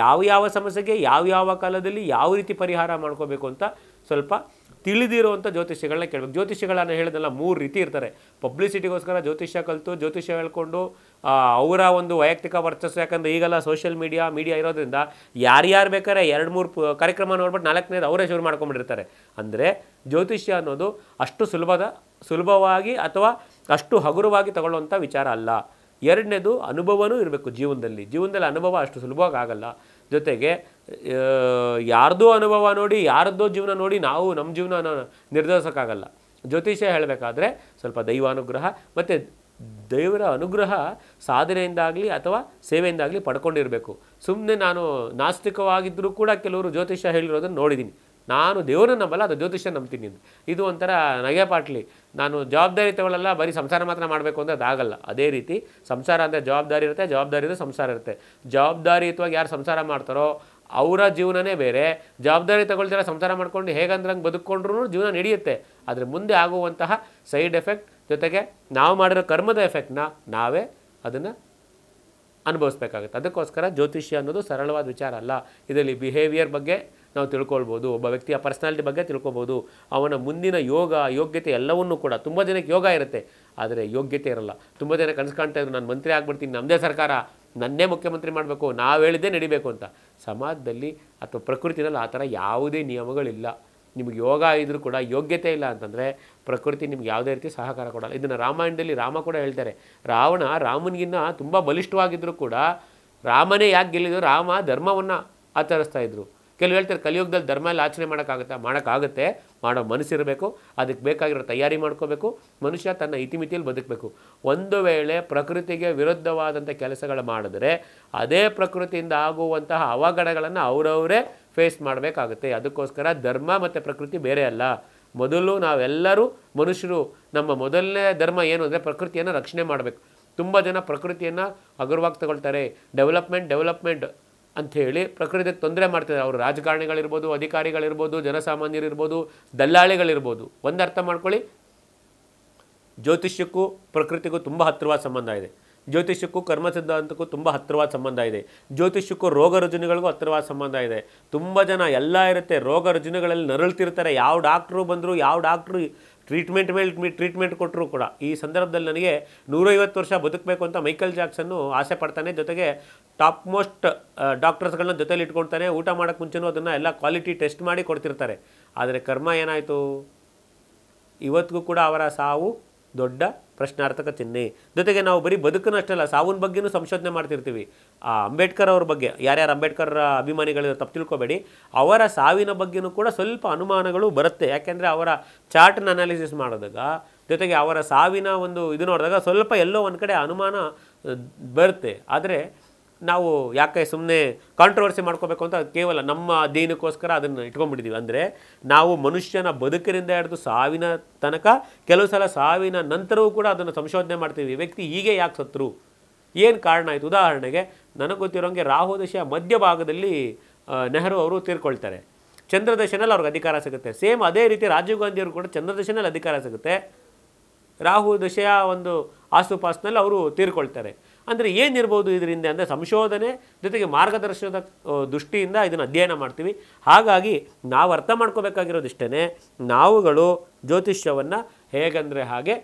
ಯಾವ ಯಾವ ಸಮಸ್ಯೆಗೆ ಯಾವ ಯಾವ ಕಾಲದಲ್ಲಿ ಯಾವ ರೀತಿ ಪರಿಹಾರ ಮಾಡ್ಕೋಬೇಕು ಅಂತ ಸ್ವಲ್ಪ ತಿಳಿದಿರುವಂಥ ಜ್ಯೋತಿಷ್ಯಗಳನ್ನ ಕೇಳಬೇಕು ಜ್ಯೋತಿಷ್ಯಗಳನ್ನು ಹೇಳಿದಲ್ಲ ಮೂರು ರೀತಿ ಇರ್ತಾರೆ ಪಬ್ಲಿಸಿಟಿಗೋಸ್ಕರ ಜ್ಯೋತಿಷ್ಯ ಕಲಿತು ಜ್ಯೋತಿಷ್ಯ ಹೇಳ್ಕೊಂಡು ಅವರ ಒಂದು ವೈಯಕ್ತಿಕ ವರ್ಚಸ್ಸು ಯಾಕಂದರೆ ಈಗೆಲ್ಲ ಸೋಷಿಯಲ್ ಮೀಡಿಯಾ ಮೀಡಿಯಾ ಇರೋದ್ರಿಂದ ಯಾರ್ಯಾರು ಬೇಕಾದ್ರೆ ಎರಡು ಮೂರು ಕಾರ್ಯಕ್ರಮ ನೋಡ್ಬಿಟ್ಟು ನಾಲ್ಕನೇದು ಅವರೇ ಶುರು ಮಾಡ್ಕೊಂಡ್ಬಿಟ್ಟಿರ್ತಾರೆ ಅಂದರೆ ಜ್ಯೋತಿಷ್ಯ ಅನ್ನೋದು ಅಷ್ಟು ಸುಲಭದ ಸುಲಭವಾಗಿ ಅಥವಾ ಅಷ್ಟು ಹಗುರವಾಗಿ ತಗೊಳ್ಳುವಂಥ ವಿಚಾರ ಅಲ್ಲ ಎರಡನೇದು ಅನುಭವನೂ ಇರಬೇಕು ಜೀವನದಲ್ಲಿ ಜೀವನದಲ್ಲಿ ಅನುಭವ ಅಷ್ಟು ಸುಲಭವಾಗಿ ಆಗಲ್ಲ ಜೊತೆಗೆ ಯಾರ್ದೋ ಅನುಭವ ನೋಡಿ ಯಾರದ್ದೋ ಜೀವನ ನೋಡಿ ನಾವು ನಮ್ಮ ಜೀವನ ನಿರ್ಧರಿಸೋಕ್ಕಾಗಲ್ಲ ಜ್ಯೋತಿಷ್ಯ ಹೇಳಬೇಕಾದ್ರೆ ಸ್ವಲ್ಪ ದೈವಾನುಗ್ರಹ ಮತ್ತು ದೇವರ ಅನುಗ್ರಹ ಸಾಧನೆಯಿಂದಾಗಲಿ ಅಥವಾ ಸೇವೆಯಿಂದಾಗಲಿ ಪಡ್ಕೊಂಡಿರಬೇಕು ಸುಮ್ಮನೆ ನಾನು ನಾಸ್ತಿಕವಾಗಿದ್ದರೂ ಕೂಡ ಕೆಲವರು ಜ್ಯೋತಿಷ್ಯ ಹೇಳಿರೋದನ್ನು ನೋಡಿದ್ದೀನಿ ನಾನು ದೇವರನ್ನ ನಂಬಲ್ಲ ಅದು ಜ್ಯೋತಿಷ್ಯ ನಂಬ್ತೀನಿ ಇದು ಒಂಥರ ನಗೆ ಪಾಟ್ಲಿ ನಾನು ಜವಾಬ್ದಾರಿ ತಗೊಳ್ಳಲ್ಲ ಬರೀ ಸಂಸಾರ ಮಾತ್ರ ಮಾಡಬೇಕು ಅಂದರೆ ಅದಾಗಲ್ಲ ಅದೇ ರೀತಿ ಸಂಸಾರ ಅಂದರೆ ಜವಾಬ್ದಾರಿ ಇರುತ್ತೆ ಜವಾಬ್ದಾರಿ ಸಂಸಾರ ಇರುತ್ತೆ ಜವಾಬ್ದಾರಿಯುತವಾಗಿ ಯಾರು ಸಂಸಾರ ಮಾಡ್ತಾರೋ ಅವರ ಜೀವನನೇ ಬೇರೆ ಜವಾಬ್ದಾರಿ ತಗೊಳ್ತೀರ ಸಂಸಾರ ಮಾಡ್ಕೊಂಡು ಹಂಗೆ ಬದುಕೊಂಡ್ರೂ ಜೀವನ ನಡೆಯುತ್ತೆ ಆದರೆ ಮುಂದೆ ಆಗುವಂತಹ ಸೈಡ್ ಎಫೆಕ್ಟ್ ಜೊತೆಗೆ ನಾವು ಮಾಡಿರೋ ಕರ್ಮದ ಎಫೆಕ್ಟ್ನ ನಾವೇ ಅದನ್ನು ಅನುಭವಿಸ್ಬೇಕಾಗುತ್ತೆ ಅದಕ್ಕೋಸ್ಕರ ಜ್ಯೋತಿಷ್ಯ ಅನ್ನೋದು ಸರಳವಾದ ವಿಚಾರ ಅಲ್ಲ ಇದರಲ್ಲಿ ಬಿಹೇವಿಯರ್ ಬಗ್ಗೆ ನಾವು ತಿಳ್ಕೊಳ್ಬೋದು ಒಬ್ಬ ವ್ಯಕ್ತಿಯ ಪರ್ಸ್ನಾಲಿಟಿ ಬಗ್ಗೆ ತಿಳ್ಕೊಬೋದು ಅವನ ಮುಂದಿನ ಯೋಗ ಯೋಗ್ಯತೆ ಎಲ್ಲವನ್ನೂ ಕೂಡ ತುಂಬ ಜನಕ್ಕೆ ಯೋಗ ಇರುತ್ತೆ ಆದರೆ ಯೋಗ್ಯತೆ ಇರಲ್ಲ ತುಂಬ ಜನ ಕನಸು ಕಾಣ್ತಾ ನಾನು ಮಂತ್ರಿ ಆಗಿಬಿಡ್ತೀನಿ ನಮ್ಮದೇ ಸರ್ಕಾರ ನನ್ನೇ ಮುಖ್ಯಮಂತ್ರಿ ಮಾಡಬೇಕು ನಾವು ಹೇಳಿದ್ದೇ ನಡಿಬೇಕು ಅಂತ ಸಮಾಜದಲ್ಲಿ ಅಥವಾ ಪ್ರಕೃತಿನಲ್ಲಿ ಆ ಥರ ಯಾವುದೇ ನಿಯಮಗಳಿಲ್ಲ ನಿಮಗೆ ಯೋಗ ಇದ್ದರೂ ಕೂಡ ಯೋಗ್ಯತೆ ಇಲ್ಲ ಅಂತಂದರೆ ಪ್ರಕೃತಿ ನಿಮ್ಗೆ ಯಾವುದೇ ರೀತಿ ಸಹಕಾರ ಕೊಡಲ್ಲ ಇದನ್ನು ರಾಮಾಯಣದಲ್ಲಿ ರಾಮ ಕೂಡ ಹೇಳ್ತಾರೆ ರಾವಣ ರಾಮನಿಗಿಂತ ತುಂಬ ಬಲಿಷ್ಠವಾಗಿದ್ದರೂ ಕೂಡ ರಾಮನೇ ಯಾಕೆ ಗೆಲ್ಲಿದ್ರು ರಾಮ ಧರ್ಮವನ್ನು ಆಚರಿಸ್ತಾ ಇದ್ರು ಕೆಲವು ಹೇಳ್ತಾರೆ ಕಲಿಯುಗದಲ್ಲಿ ಧರ್ಮ ಎಲ್ಲ ಆಚರಣೆ ಮಾಡೋಕ್ಕಾಗುತ್ತಾ ಮಾಡೋಕ್ಕಾಗುತ್ತೆ ಮಾಡೋ ಮನಸ್ಸಿರಬೇಕು ಅದಕ್ಕೆ ಬೇಕಾಗಿರೋ ತಯಾರಿ ಮಾಡ್ಕೋಬೇಕು ಮನುಷ್ಯ ತನ್ನ ಇತಿಮಿತಿಯಲ್ಲಿ ಬದುಕಬೇಕು ಒಂದು ವೇಳೆ ಪ್ರಕೃತಿಗೆ ವಿರುದ್ಧವಾದಂಥ ಕೆಲಸಗಳು ಮಾಡಿದ್ರೆ ಅದೇ ಪ್ರಕೃತಿಯಿಂದ ಆಗುವಂತಹ ಅವಘಡಗಳನ್ನು ಅವರವರೇ ಫೇಸ್ ಮಾಡಬೇಕಾಗುತ್ತೆ ಅದಕ್ಕೋಸ್ಕರ ಧರ್ಮ ಮತ್ತು ಪ್ರಕೃತಿ ಬೇರೆ ಅಲ್ಲ ಮೊದಲು ನಾವೆಲ್ಲರೂ ಮನುಷ್ಯರು ನಮ್ಮ ಮೊದಲನೇ ಧರ್ಮ ಏನು ಅಂದರೆ ಪ್ರಕೃತಿಯನ್ನು ರಕ್ಷಣೆ ಮಾಡಬೇಕು ತುಂಬ ಜನ ಪ್ರಕೃತಿಯನ್ನು ಹಗುರವಾಗಿ ತಗೊಳ್ತಾರೆ ಡೆವಲಪ್ಮೆಂಟ್ ಡೆವಲಪ್ಮೆಂಟ್ ಅಂಥೇಳಿ ಪ್ರಕೃತಿಗೆ ತೊಂದರೆ ಮಾಡ್ತಿದ್ದಾರೆ ಅವರು ರಾಜಕಾರಣಿಗಳಿರ್ಬೋದು ಅಧಿಕಾರಿಗಳಿರ್ಬೋದು ಜನಸಾಮಾನ್ಯರಿರ್ಬೋದು ದಲ್ಲಾಳಿಗಳಿರ್ಬೋದು ಒಂದು ಅರ್ಥ ಮಾಡ್ಕೊಳ್ಳಿ ಜ್ಯೋತಿಷ್ಯಕ್ಕೂ ಪ್ರಕೃತಿಗೂ ತುಂಬ ಹತ್ತಿರವಾದ ಸಂಬಂಧ ಇದೆ ಜ್ಯೋತಿಷ್ಯಕ್ಕೂ ಕರ್ಮ ಸಿದ್ಧಾಂತಕ್ಕೂ ತುಂಬ ಹತ್ತಿರವಾದ ಸಂಬಂಧ ಇದೆ ಜ್ಯೋತಿಷ್ಯಕ್ಕೂ ರೋಗ ರುಜಿನಗಳಿಗೂ ಹತ್ತಿರವಾದ ಸಂಬಂಧ ಇದೆ ತುಂಬ ಜನ ಎಲ್ಲ ಇರುತ್ತೆ ರೋಗ ರುಜಿನಗಳಲ್ಲಿ ನರಳ್ತಿರ್ತಾರೆ ಯಾವ ಡಾಕ್ಟ್ರು ಬಂದರು ಯಾವ ಡಾಕ್ಟ್ರು ಟ್ರೀಟ್ಮೆಂಟ್ ಮೇಲೆ ಟ್ರೀಟ್ಮೆಂಟ್ ಕೊಟ್ಟರು ಕೂಡ ಈ ಸಂದರ್ಭದಲ್ಲಿ ನನಗೆ ನೂರೈವತ್ತು ವರ್ಷ ಬದುಕಬೇಕು ಅಂತ ಮೈಕಲ್ ಜಾಕ್ಸನ್ನು ಆಸೆ ಪಡ್ತಾನೆ ಜೊತೆಗೆ ಟಾಪ್ ಮೋಸ್ಟ್ ಡಾಕ್ಟರ್ಸ್ಗಳನ್ನ ಜೊತೇಲಿ ಇಟ್ಕೊಳ್ತಾನೆ ಊಟ ಮಾಡೋಕೆ ಮುಂಚೆನೂ ಅದನ್ನು ಎಲ್ಲ ಕ್ವಾಲಿಟಿ ಟೆಸ್ಟ್ ಮಾಡಿ ಕೊಡ್ತಿರ್ತಾರೆ ಆದರೆ ಕರ್ಮ ಏನಾಯಿತು ಇವತ್ತಿಗೂ ಕೂಡ ಅವರ ಸಾವು ದೊಡ್ಡ ಪ್ರಶ್ನಾರ್ಥಕ ಚಿಹ್ನೆ ಜೊತೆಗೆ ನಾವು ಬರೀ ಬದುಕನ್ನು ಅಲ್ಲ ಸಾವಿನ ಬಗ್ಗೆನೂ ಸಂಶೋಧನೆ ಮಾಡ್ತಿರ್ತೀವಿ ಆ ಅಂಬೇಡ್ಕರ್ ಅವ್ರ ಬಗ್ಗೆ ಯಾರ್ಯಾರು ಅಂಬೇಡ್ಕರ್ ಅಭಿಮಾನಿಗಳು ತಪ್ಪು ತಿಳ್ಕೊಬೇಡಿ ಅವರ ಸಾವಿನ ಬಗ್ಗೆನೂ ಕೂಡ ಸ್ವಲ್ಪ ಅನುಮಾನಗಳು ಬರುತ್ತೆ ಯಾಕೆಂದರೆ ಅವರ ಚಾರ್ಟ್ನ ಅನಾಲಿಸಿಸ್ ಮಾಡಿದಾಗ ಜೊತೆಗೆ ಅವರ ಸಾವಿನ ಒಂದು ಇದು ನೋಡಿದಾಗ ಸ್ವಲ್ಪ ಎಲ್ಲೋ ಒಂದು ಕಡೆ ಅನುಮಾನ ಬರುತ್ತೆ ಆದರೆ ನಾವು ಯಾಕೆ ಸುಮ್ಮನೆ ಕಾಂಟ್ರವರ್ಸಿ ಮಾಡ್ಕೋಬೇಕು ಅಂತ ಕೇವಲ ನಮ್ಮ ಅಧ್ಯಯನಕ್ಕೋಸ್ಕರ ಅದನ್ನು ಇಟ್ಕೊಂಡ್ಬಿಟ್ಟಿದ್ದೀವಿ ಅಂದರೆ ನಾವು ಮನುಷ್ಯನ ಬದುಕಿನಿಂದ ಹಿಡಿದು ಸಾವಿನ ತನಕ ಕೆಲವು ಸಲ ಸಾವಿನ ನಂತರವೂ ಕೂಡ ಅದನ್ನು ಸಂಶೋಧನೆ ಮಾಡ್ತೀವಿ ವ್ಯಕ್ತಿ ಹೀಗೆ ಯಾಕೆ ಸತ್ರು ಏನು ಕಾರಣ ಆಯಿತು ಉದಾಹರಣೆಗೆ ನನಗೆ ಗೊತ್ತಿರೋಂಗೆ ರಾಹು ದಶೆಯ ಮಧ್ಯಭಾಗದಲ್ಲಿ ನೆಹರು ಅವರು ತೀರ್ಕೊಳ್ತಾರೆ ಚಂದ್ರದರ್ಶನಲ್ಲಿ ಅವ್ರಿಗೆ ಅಧಿಕಾರ ಸಿಗುತ್ತೆ ಸೇಮ್ ಅದೇ ರೀತಿ ರಾಜೀವ್ ಗಾಂಧಿಯವರು ಕೂಡ ಚಂದ್ರದರ್ಶನಲ್ಲಿ ಅಧಿಕಾರ ಸಿಗುತ್ತೆ ರಾಹು ದಶೆಯ ಒಂದು ಆಸುಪಾಸಿನಲ್ಲಿ ಅವರು ತೀರ್ಕೊಳ್ತಾರೆ ಅಂದರೆ ಏನಿರ್ಬೋದು ಇದರಿಂದ ಅಂದರೆ ಸಂಶೋಧನೆ ಜೊತೆಗೆ ಮಾರ್ಗದರ್ಶನದ ದೃಷ್ಟಿಯಿಂದ ಇದನ್ನು ಅಧ್ಯಯನ ಮಾಡ್ತೀವಿ ಹಾಗಾಗಿ ನಾವು ಅರ್ಥ ಮಾಡ್ಕೋಬೇಕಾಗಿರೋದಿಷ್ಟೇ ನಾವುಗಳು ಜ್ಯೋತಿಷ್ಯವನ್ನು ಹೇಗಂದರೆ ಹಾಗೆ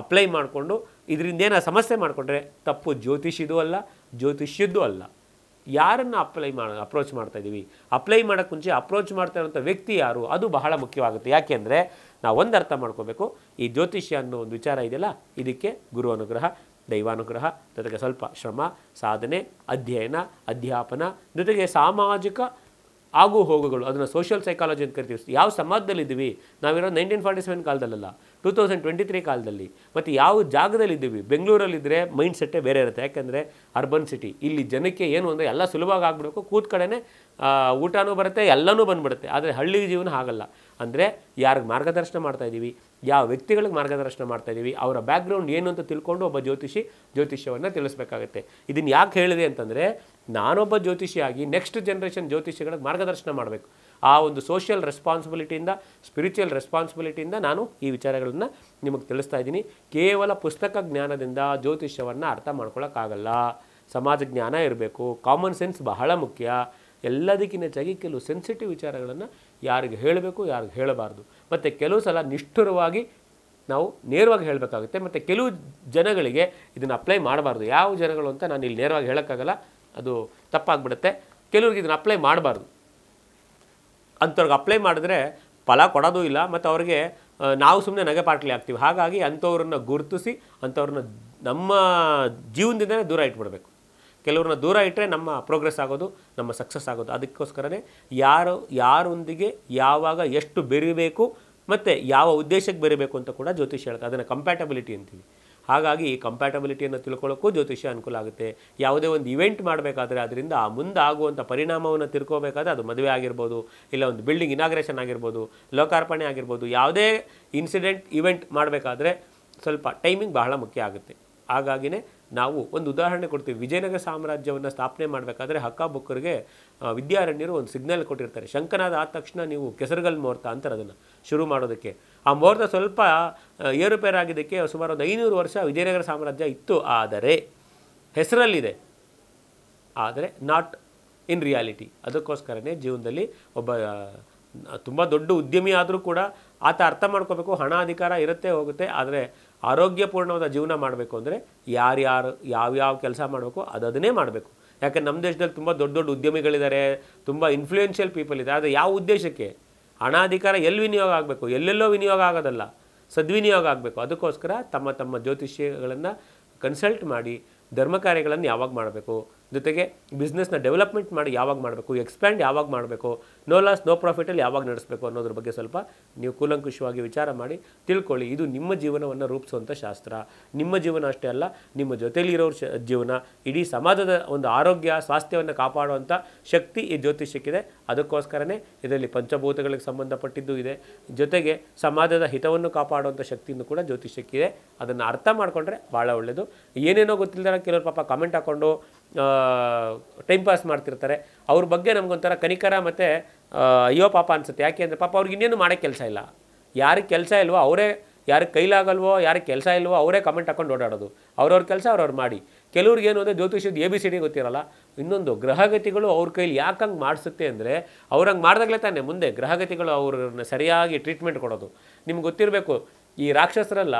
ಅಪ್ಲೈ ಮಾಡಿಕೊಂಡು ಇದರಿಂದ ಏನೋ ಸಮಸ್ಯೆ ಮಾಡಿಕೊಂಡ್ರೆ ತಪ್ಪು ಜ್ಯೋತಿಷಿದು ಅಲ್ಲ ಜ್ಯೋತಿಷ್ಯದ್ದು ಅಲ್ಲ ಯಾರನ್ನು ಅಪ್ಲೈ ಮಾಡ ಅಪ್ರೋಚ್ ಮಾಡ್ತಾಯಿದ್ದೀವಿ ಅಪ್ಲೈ ಮಾಡೋಕ್ಕೆ ಮುಂಚೆ ಅಪ್ರೋಚ್ ಮಾಡ್ತಾ ಇರೋಂಥ ವ್ಯಕ್ತಿ ಯಾರು ಅದು ಬಹಳ ಮುಖ್ಯವಾಗುತ್ತೆ ಯಾಕೆಂದರೆ ನಾವು ಒಂದು ಅರ್ಥ ಮಾಡ್ಕೋಬೇಕು ಈ ಜ್ಯೋತಿಷ್ಯ ಅನ್ನೋ ಒಂದು ವಿಚಾರ ಇದೆಯಲ್ಲ ಇದಕ್ಕೆ ಗುರು ಅನುಗ್ರಹ ದೈವಾನುಗ್ರಹ ಜೊತೆಗೆ ಸ್ವಲ್ಪ ಶ್ರಮ ಸಾಧನೆ ಅಧ್ಯಯನ ಅಧ್ಯಾಪನ ಜೊತೆಗೆ ಸಾಮಾಜಿಕ ಆಗು ಹೋಗುಗಳು ಅದನ್ನು ಸೋಷಿಯಲ್ ಸೈಕಾಲಜಿ ಅಂತ ಕರಿತೀವಿ ಯಾವ ಸಮಾಜದಲ್ಲಿದ್ದೀವಿ ನಾವಿರೋ ನೈನ್ಟೀನ್ ಫಾರ್ಟಿ ಸೆವೆನ್ ಕಾಲದಲ್ಲ ಟೂ ತೌಸಂಡ್ ಟ್ವೆಂಟಿ ತ್ರೀ ಕಾಲದಲ್ಲಿ ಮತ್ತು ಯಾವ ಜಾಗದಲ್ಲಿದ್ದೀವಿ ಬೆಂಗಳೂರಲ್ಲಿದ್ದರೆ ಮೈಂಡ್ ಸೆಟ್ಟೇ ಬೇರೆ ಇರುತ್ತೆ ಯಾಕೆಂದರೆ ಅರ್ಬನ್ ಸಿಟಿ ಇಲ್ಲಿ ಜನಕ್ಕೆ ಏನು ಅಂದರೆ ಎಲ್ಲ ಸುಲಭವಾಗಿ ಆಗ್ಬಿಡಬೇಕು ಕೂತ್ಕಡೆ ಊಟನೂ ಬರುತ್ತೆ ಎಲ್ಲನೂ ಬಂದ್ಬಿಡುತ್ತೆ ಆದರೆ ಹಳ್ಳಿ ಜೀವನ ಆಗಲ್ಲ ಅಂದರೆ ಯಾರಿಗೆ ಮಾರ್ಗದರ್ಶನ ಮಾಡ್ತಾಯಿದ್ದೀವಿ ಯಾವ ವ್ಯಕ್ತಿಗಳಿಗೆ ಮಾರ್ಗದರ್ಶನ ಮಾಡ್ತಾಯಿದ್ದೀವಿ ಅವರ ಬ್ಯಾಕ್ಗ್ರೌಂಡ್ ಏನು ಅಂತ ತಿಳ್ಕೊಂಡು ಒಬ್ಬ ಜ್ಯೋತಿಷಿ ಜ್ಯೋತಿಷ್ಯವನ್ನು ತಿಳಿಸ್ಬೇಕಾಗತ್ತೆ ಇದನ್ನು ಯಾಕೆ ಹೇಳಿದೆ ಅಂತಂದರೆ ನಾನೊಬ್ಬ ಜ್ಯೋತಿಷಿಯಾಗಿ ನೆಕ್ಸ್ಟ್ ಜನ್ರೇಷನ್ ಜ್ಯೋತಿಷಿಗಳಿಗೆ ಮಾರ್ಗದರ್ಶನ ಮಾಡಬೇಕು ಆ ಒಂದು ಸೋಷಿಯಲ್ ರೆಸ್ಪಾನ್ಸಿಬಿಲಿಟಿಯಿಂದ ಸ್ಪಿರಿಚುವಲ್ ರೆಸ್ಪಾನ್ಸಿಬಿಲಿಟಿಯಿಂದ ನಾನು ಈ ವಿಚಾರಗಳನ್ನು ನಿಮಗೆ ತಿಳಿಸ್ತಾ ಇದ್ದೀನಿ ಕೇವಲ ಪುಸ್ತಕ ಜ್ಞಾನದಿಂದ ಜ್ಯೋತಿಷ್ಯವನ್ನು ಅರ್ಥ ಮಾಡ್ಕೊಳ್ಳೋಕ್ಕಾಗಲ್ಲ ಸಮಾಜ ಜ್ಞಾನ ಇರಬೇಕು ಕಾಮನ್ ಸೆನ್ಸ್ ಬಹಳ ಮುಖ್ಯ ಎಲ್ಲದಕ್ಕಿಂತ ಹೆಚ್ಚಾಗಿ ಕೆಲವು ಸೆನ್ಸಿಟಿವ್ ವಿಚಾರಗಳನ್ನು ಯಾರಿಗೆ ಹೇಳಬೇಕು ಯಾರಿಗೆ ಹೇಳಬಾರ್ದು ಮತ್ತು ಕೆಲವು ಸಲ ನಿಷ್ಠುರವಾಗಿ ನಾವು ನೇರವಾಗಿ ಹೇಳಬೇಕಾಗುತ್ತೆ ಮತ್ತು ಕೆಲವು ಜನಗಳಿಗೆ ಇದನ್ನು ಅಪ್ಲೈ ಮಾಡಬಾರ್ದು ಯಾವ ಜನಗಳು ಅಂತ ನಾನು ಇಲ್ಲಿ ನೇರವಾಗಿ ಹೇಳೋಕ್ಕಾಗಲ್ಲ ಅದು ತಪ್ಪಾಗ್ಬಿಡುತ್ತೆ ಕೆಲವ್ರಿಗೆ ಇದನ್ನು ಅಪ್ಲೈ ಮಾಡಬಾರ್ದು ಅಂಥವ್ರಿಗೆ ಅಪ್ಲೈ ಮಾಡಿದ್ರೆ ಫಲ ಕೊಡೋದು ಇಲ್ಲ ಮತ್ತು ಅವ್ರಿಗೆ ನಾವು ಸುಮ್ಮನೆ ನಗೆ ಪಾಟ್ಲಿ ಆಗ್ತೀವಿ ಹಾಗಾಗಿ ಅಂಥವ್ರನ್ನ ಗುರುತಿಸಿ ಅಂಥವ್ರನ್ನ ನಮ್ಮ ಜೀವನದಿಂದಲೇ ದೂರ ಇಟ್ಬಿಡಬೇಕು ಕೆಲವ್ರನ್ನ ದೂರ ಇಟ್ಟರೆ ನಮ್ಮ ಪ್ರೋಗ್ರೆಸ್ ಆಗೋದು ನಮ್ಮ ಸಕ್ಸಸ್ ಆಗೋದು ಅದಕ್ಕೋಸ್ಕರನೇ ಯಾರು ಯಾರೊಂದಿಗೆ ಯಾವಾಗ ಎಷ್ಟು ಬೆರಿಬೇಕು ಮತ್ತು ಯಾವ ಉದ್ದೇಶಕ್ಕೆ ಬೆರಿಬೇಕು ಅಂತ ಕೂಡ ಜ್ಯೋತಿಷ್ಯ ಹೇಳ್ತಾರೆ ಅದನ್ನು ಕಂಪ್ಯಾಟಬಿಲಿಟಿ ಅಂತೀವಿ ಹಾಗಾಗಿ ಈ ಕಂಪ್ಯಾಟಬಿಲಿಟಿಯನ್ನು ತಿಳ್ಕೊಳ್ಳೋಕ್ಕೂ ಜ್ಯೋತಿಷ್ಯ ಅನುಕೂಲ ಆಗುತ್ತೆ ಯಾವುದೇ ಒಂದು ಇವೆಂಟ್ ಮಾಡಬೇಕಾದ್ರೆ ಅದರಿಂದ ಮುಂದೆ ಆಗುವಂಥ ಪರಿಣಾಮವನ್ನು ತಿಳ್ಕೋಬೇಕಾದ್ರೆ ಅದು ಮದುವೆ ಆಗಿರ್ಬೋದು ಇಲ್ಲ ಒಂದು ಬಿಲ್ಡಿಂಗ್ ಇನಾಗ್ರೇಷನ್ ಆಗಿರ್ಬೋದು ಲೋಕಾರ್ಪಣೆ ಆಗಿರ್ಬೋದು ಯಾವುದೇ ಇನ್ಸಿಡೆಂಟ್ ಇವೆಂಟ್ ಮಾಡಬೇಕಾದ್ರೆ ಸ್ವಲ್ಪ ಟೈಮಿಂಗ್ ಬಹಳ ಮುಖ್ಯ ಆಗುತ್ತೆ ಹಾಗಾಗಿನೇ ನಾವು ಒಂದು ಉದಾಹರಣೆ ಕೊಡ್ತೀವಿ ವಿಜಯನಗರ ಸಾಮ್ರಾಜ್ಯವನ್ನು ಸ್ಥಾಪನೆ ಮಾಡಬೇಕಾದ್ರೆ ಹಕ್ಕ ಬುಕ್ಕರಿಗೆ ವಿದ್ಯಾರಣ್ಯರು ಒಂದು ಸಿಗ್ನಲ್ ಕೊಟ್ಟಿರ್ತಾರೆ ಶಂಕನಾದ ಆದ ತಕ್ಷಣ ನೀವು ಕೆಸರುಗಲ್ ಮುಹೂರ್ತ ಅಂತಾರೆ ಅದನ್ನು ಶುರು ಮಾಡೋದಕ್ಕೆ ಆ ಮುಹೂರ್ತ ಸ್ವಲ್ಪ ಏರುಪೇರಾಗಿದ್ದಕ್ಕೆ ಸುಮಾರು ಒಂದು ಐನೂರು ವರ್ಷ ವಿಜಯನಗರ ಸಾಮ್ರಾಜ್ಯ ಇತ್ತು ಆದರೆ ಹೆಸರಲ್ಲಿದೆ ಆದರೆ ನಾಟ್ ಇನ್ ರಿಯಾಲಿಟಿ ಅದಕ್ಕೋಸ್ಕರನೇ ಜೀವನದಲ್ಲಿ ಒಬ್ಬ ತುಂಬ ದೊಡ್ಡ ಉದ್ಯಮಿ ಆದರೂ ಕೂಡ ಆತ ಅರ್ಥ ಮಾಡ್ಕೋಬೇಕು ಹಣ ಅಧಿಕಾರ ಇರುತ್ತೆ ಹೋಗುತ್ತೆ ಆದರೆ ಆರೋಗ್ಯಪೂರ್ಣವಾದ ಜೀವನ ಮಾಡಬೇಕು ಅಂದರೆ ಯಾರ್ಯಾರು ಯಾವ್ಯಾವ ಕೆಲಸ ಮಾಡಬೇಕು ಅದನ್ನೇ ಮಾಡಬೇಕು ಯಾಕಂದ್ರೆ ನಮ್ಮ ದೇಶದಲ್ಲಿ ತುಂಬ ದೊಡ್ಡ ದೊಡ್ಡ ಉದ್ಯಮಿಗಳಿದ್ದಾರೆ ತುಂಬ ಇನ್ಫ್ಲೂಯೆನ್ಷಿಯಲ್ ಪೀಪಲ್ ಇದೆ ಆದರೆ ಯಾವ ಉದ್ದೇಶಕ್ಕೆ ಹಣಾಧಿಕಾರ ಎಲ್ಲಿ ವಿನಿಯೋಗ ಆಗಬೇಕು ಎಲ್ಲೆಲ್ಲೋ ವಿನಿಯೋಗ ಆಗೋದಲ್ಲ ಸದ್ವಿನಿಯೋಗ ಆಗಬೇಕು ಅದಕ್ಕೋಸ್ಕರ ತಮ್ಮ ತಮ್ಮ ಜ್ಯೋತಿಷ್ಯಗಳನ್ನು ಕನ್ಸಲ್ಟ್ ಮಾಡಿ ಧರ್ಮ ಕಾರ್ಯಗಳನ್ನು ಯಾವಾಗ ಮಾಡಬೇಕು ಜೊತೆಗೆ ಬಿಸ್ನೆಸ್ನ ಡೆವಲಪ್ಮೆಂಟ್ ಮಾಡಿ ಯಾವಾಗ ಮಾಡಬೇಕು ಎಕ್ಸ್ಪ್ಯಾಂಡ್ ಯಾವಾಗ ಮಾಡಬೇಕು ನೋ ಲಾಸ್ ನೋ ಪ್ರಾಫಿಟಲ್ಲಿ ಯಾವಾಗ ನಡೆಸಬೇಕು ಅನ್ನೋದ್ರ ಬಗ್ಗೆ ಸ್ವಲ್ಪ ನೀವು ಕೂಲಂಕುಷವಾಗಿ ವಿಚಾರ ಮಾಡಿ ತಿಳ್ಕೊಳ್ಳಿ ಇದು ನಿಮ್ಮ ಜೀವನವನ್ನು ರೂಪಿಸುವಂಥ ಶಾಸ್ತ್ರ ನಿಮ್ಮ ಜೀವನ ಅಷ್ಟೇ ಅಲ್ಲ ನಿಮ್ಮ ಜೊತೆಯಲ್ಲಿ ಶ ಜೀವನ ಇಡೀ ಸಮಾಜದ ಒಂದು ಆರೋಗ್ಯ ಸ್ವಾಸ್ಥ್ಯವನ್ನು ಕಾಪಾಡುವಂಥ ಶಕ್ತಿ ಈ ಜ್ಯೋತಿಷ್ಯಕ್ಕಿದೆ ಅದಕ್ಕೋಸ್ಕರನೇ ಇದರಲ್ಲಿ ಪಂಚಭೂತಗಳಿಗೆ ಸಂಬಂಧಪಟ್ಟಿದ್ದು ಇದೆ ಜೊತೆಗೆ ಸಮಾಜದ ಹಿತವನ್ನು ಕಾಪಾಡುವಂಥ ಶಕ್ತಿಯನ್ನು ಕೂಡ ಜ್ಯೋತಿಷ್ಯಕ್ಕಿದೆ ಅದನ್ನು ಅರ್ಥ ಮಾಡಿಕೊಂಡ್ರೆ ಭಾಳ ಒಳ್ಳೆಯದು ಏನೇನೋ ಗೊತ್ತಿಲ್ಲದ ಕೆಲವರು ಪಾಪ ಕಮೆಂಟ್ ಹಾಕ್ಕೊಂಡು ಟೈಮ್ ಪಾಸ್ ಮಾಡ್ತಿರ್ತಾರೆ ಅವ್ರ ಬಗ್ಗೆ ನಮಗೊಂಥರ ಕನಿಕರ ಮತ್ತು ಅಯ್ಯೋ ಪಾಪ ಅನಿಸುತ್ತೆ ಯಾಕೆ ಅಂದರೆ ಪಾಪ ಅವ್ರಿಗೆ ಇನ್ನೇನು ಮಾಡೋಕ್ಕೆ ಕೆಲಸ ಇಲ್ಲ ಯಾರಿಗೆ ಕೆಲಸ ಇಲ್ವೋ ಅವರೇ ಯಾರಿಗೆ ಕೈಲಾಗಲ್ವೋ ಯಾರಿಗೆ ಕೆಲಸ ಇಲ್ವೋ ಅವರೇ ಕಮೆಂಟ್ ಹಾಕೊಂಡು ಓಡಾಡೋದು ಅವ್ರವ್ರ ಕೆಲಸ ಅವ್ರವ್ರು ಮಾಡಿ ಕೆಲವ್ರಿಗೆ ಏನು ಅಂದರೆ ಜ್ಯೋತಿಷ್ಯದ ಎ ಬಿ ಸಿ ಡಿ ಗೊತ್ತಿರಲ್ಲ ಇನ್ನೊಂದು ಗ್ರಹಗತಿಗಳು ಅವ್ರ ಕೈಲಿ ಯಾಕೆ ಹಂಗೆ ಮಾಡಿಸುತ್ತೆ ಅಂದರೆ ಅವ್ರಂಗೆ ಮಾಡಿದಾಗಲೇ ತಾನೆ ಮುಂದೆ ಗ್ರಹಗತಿಗಳು ಅವ್ರನ್ನ ಸರಿಯಾಗಿ ಟ್ರೀಟ್ಮೆಂಟ್ ಕೊಡೋದು ನಿಮ್ಗೆ ಗೊತ್ತಿರಬೇಕು ಈ ರಾಕ್ಷಸರೆಲ್ಲ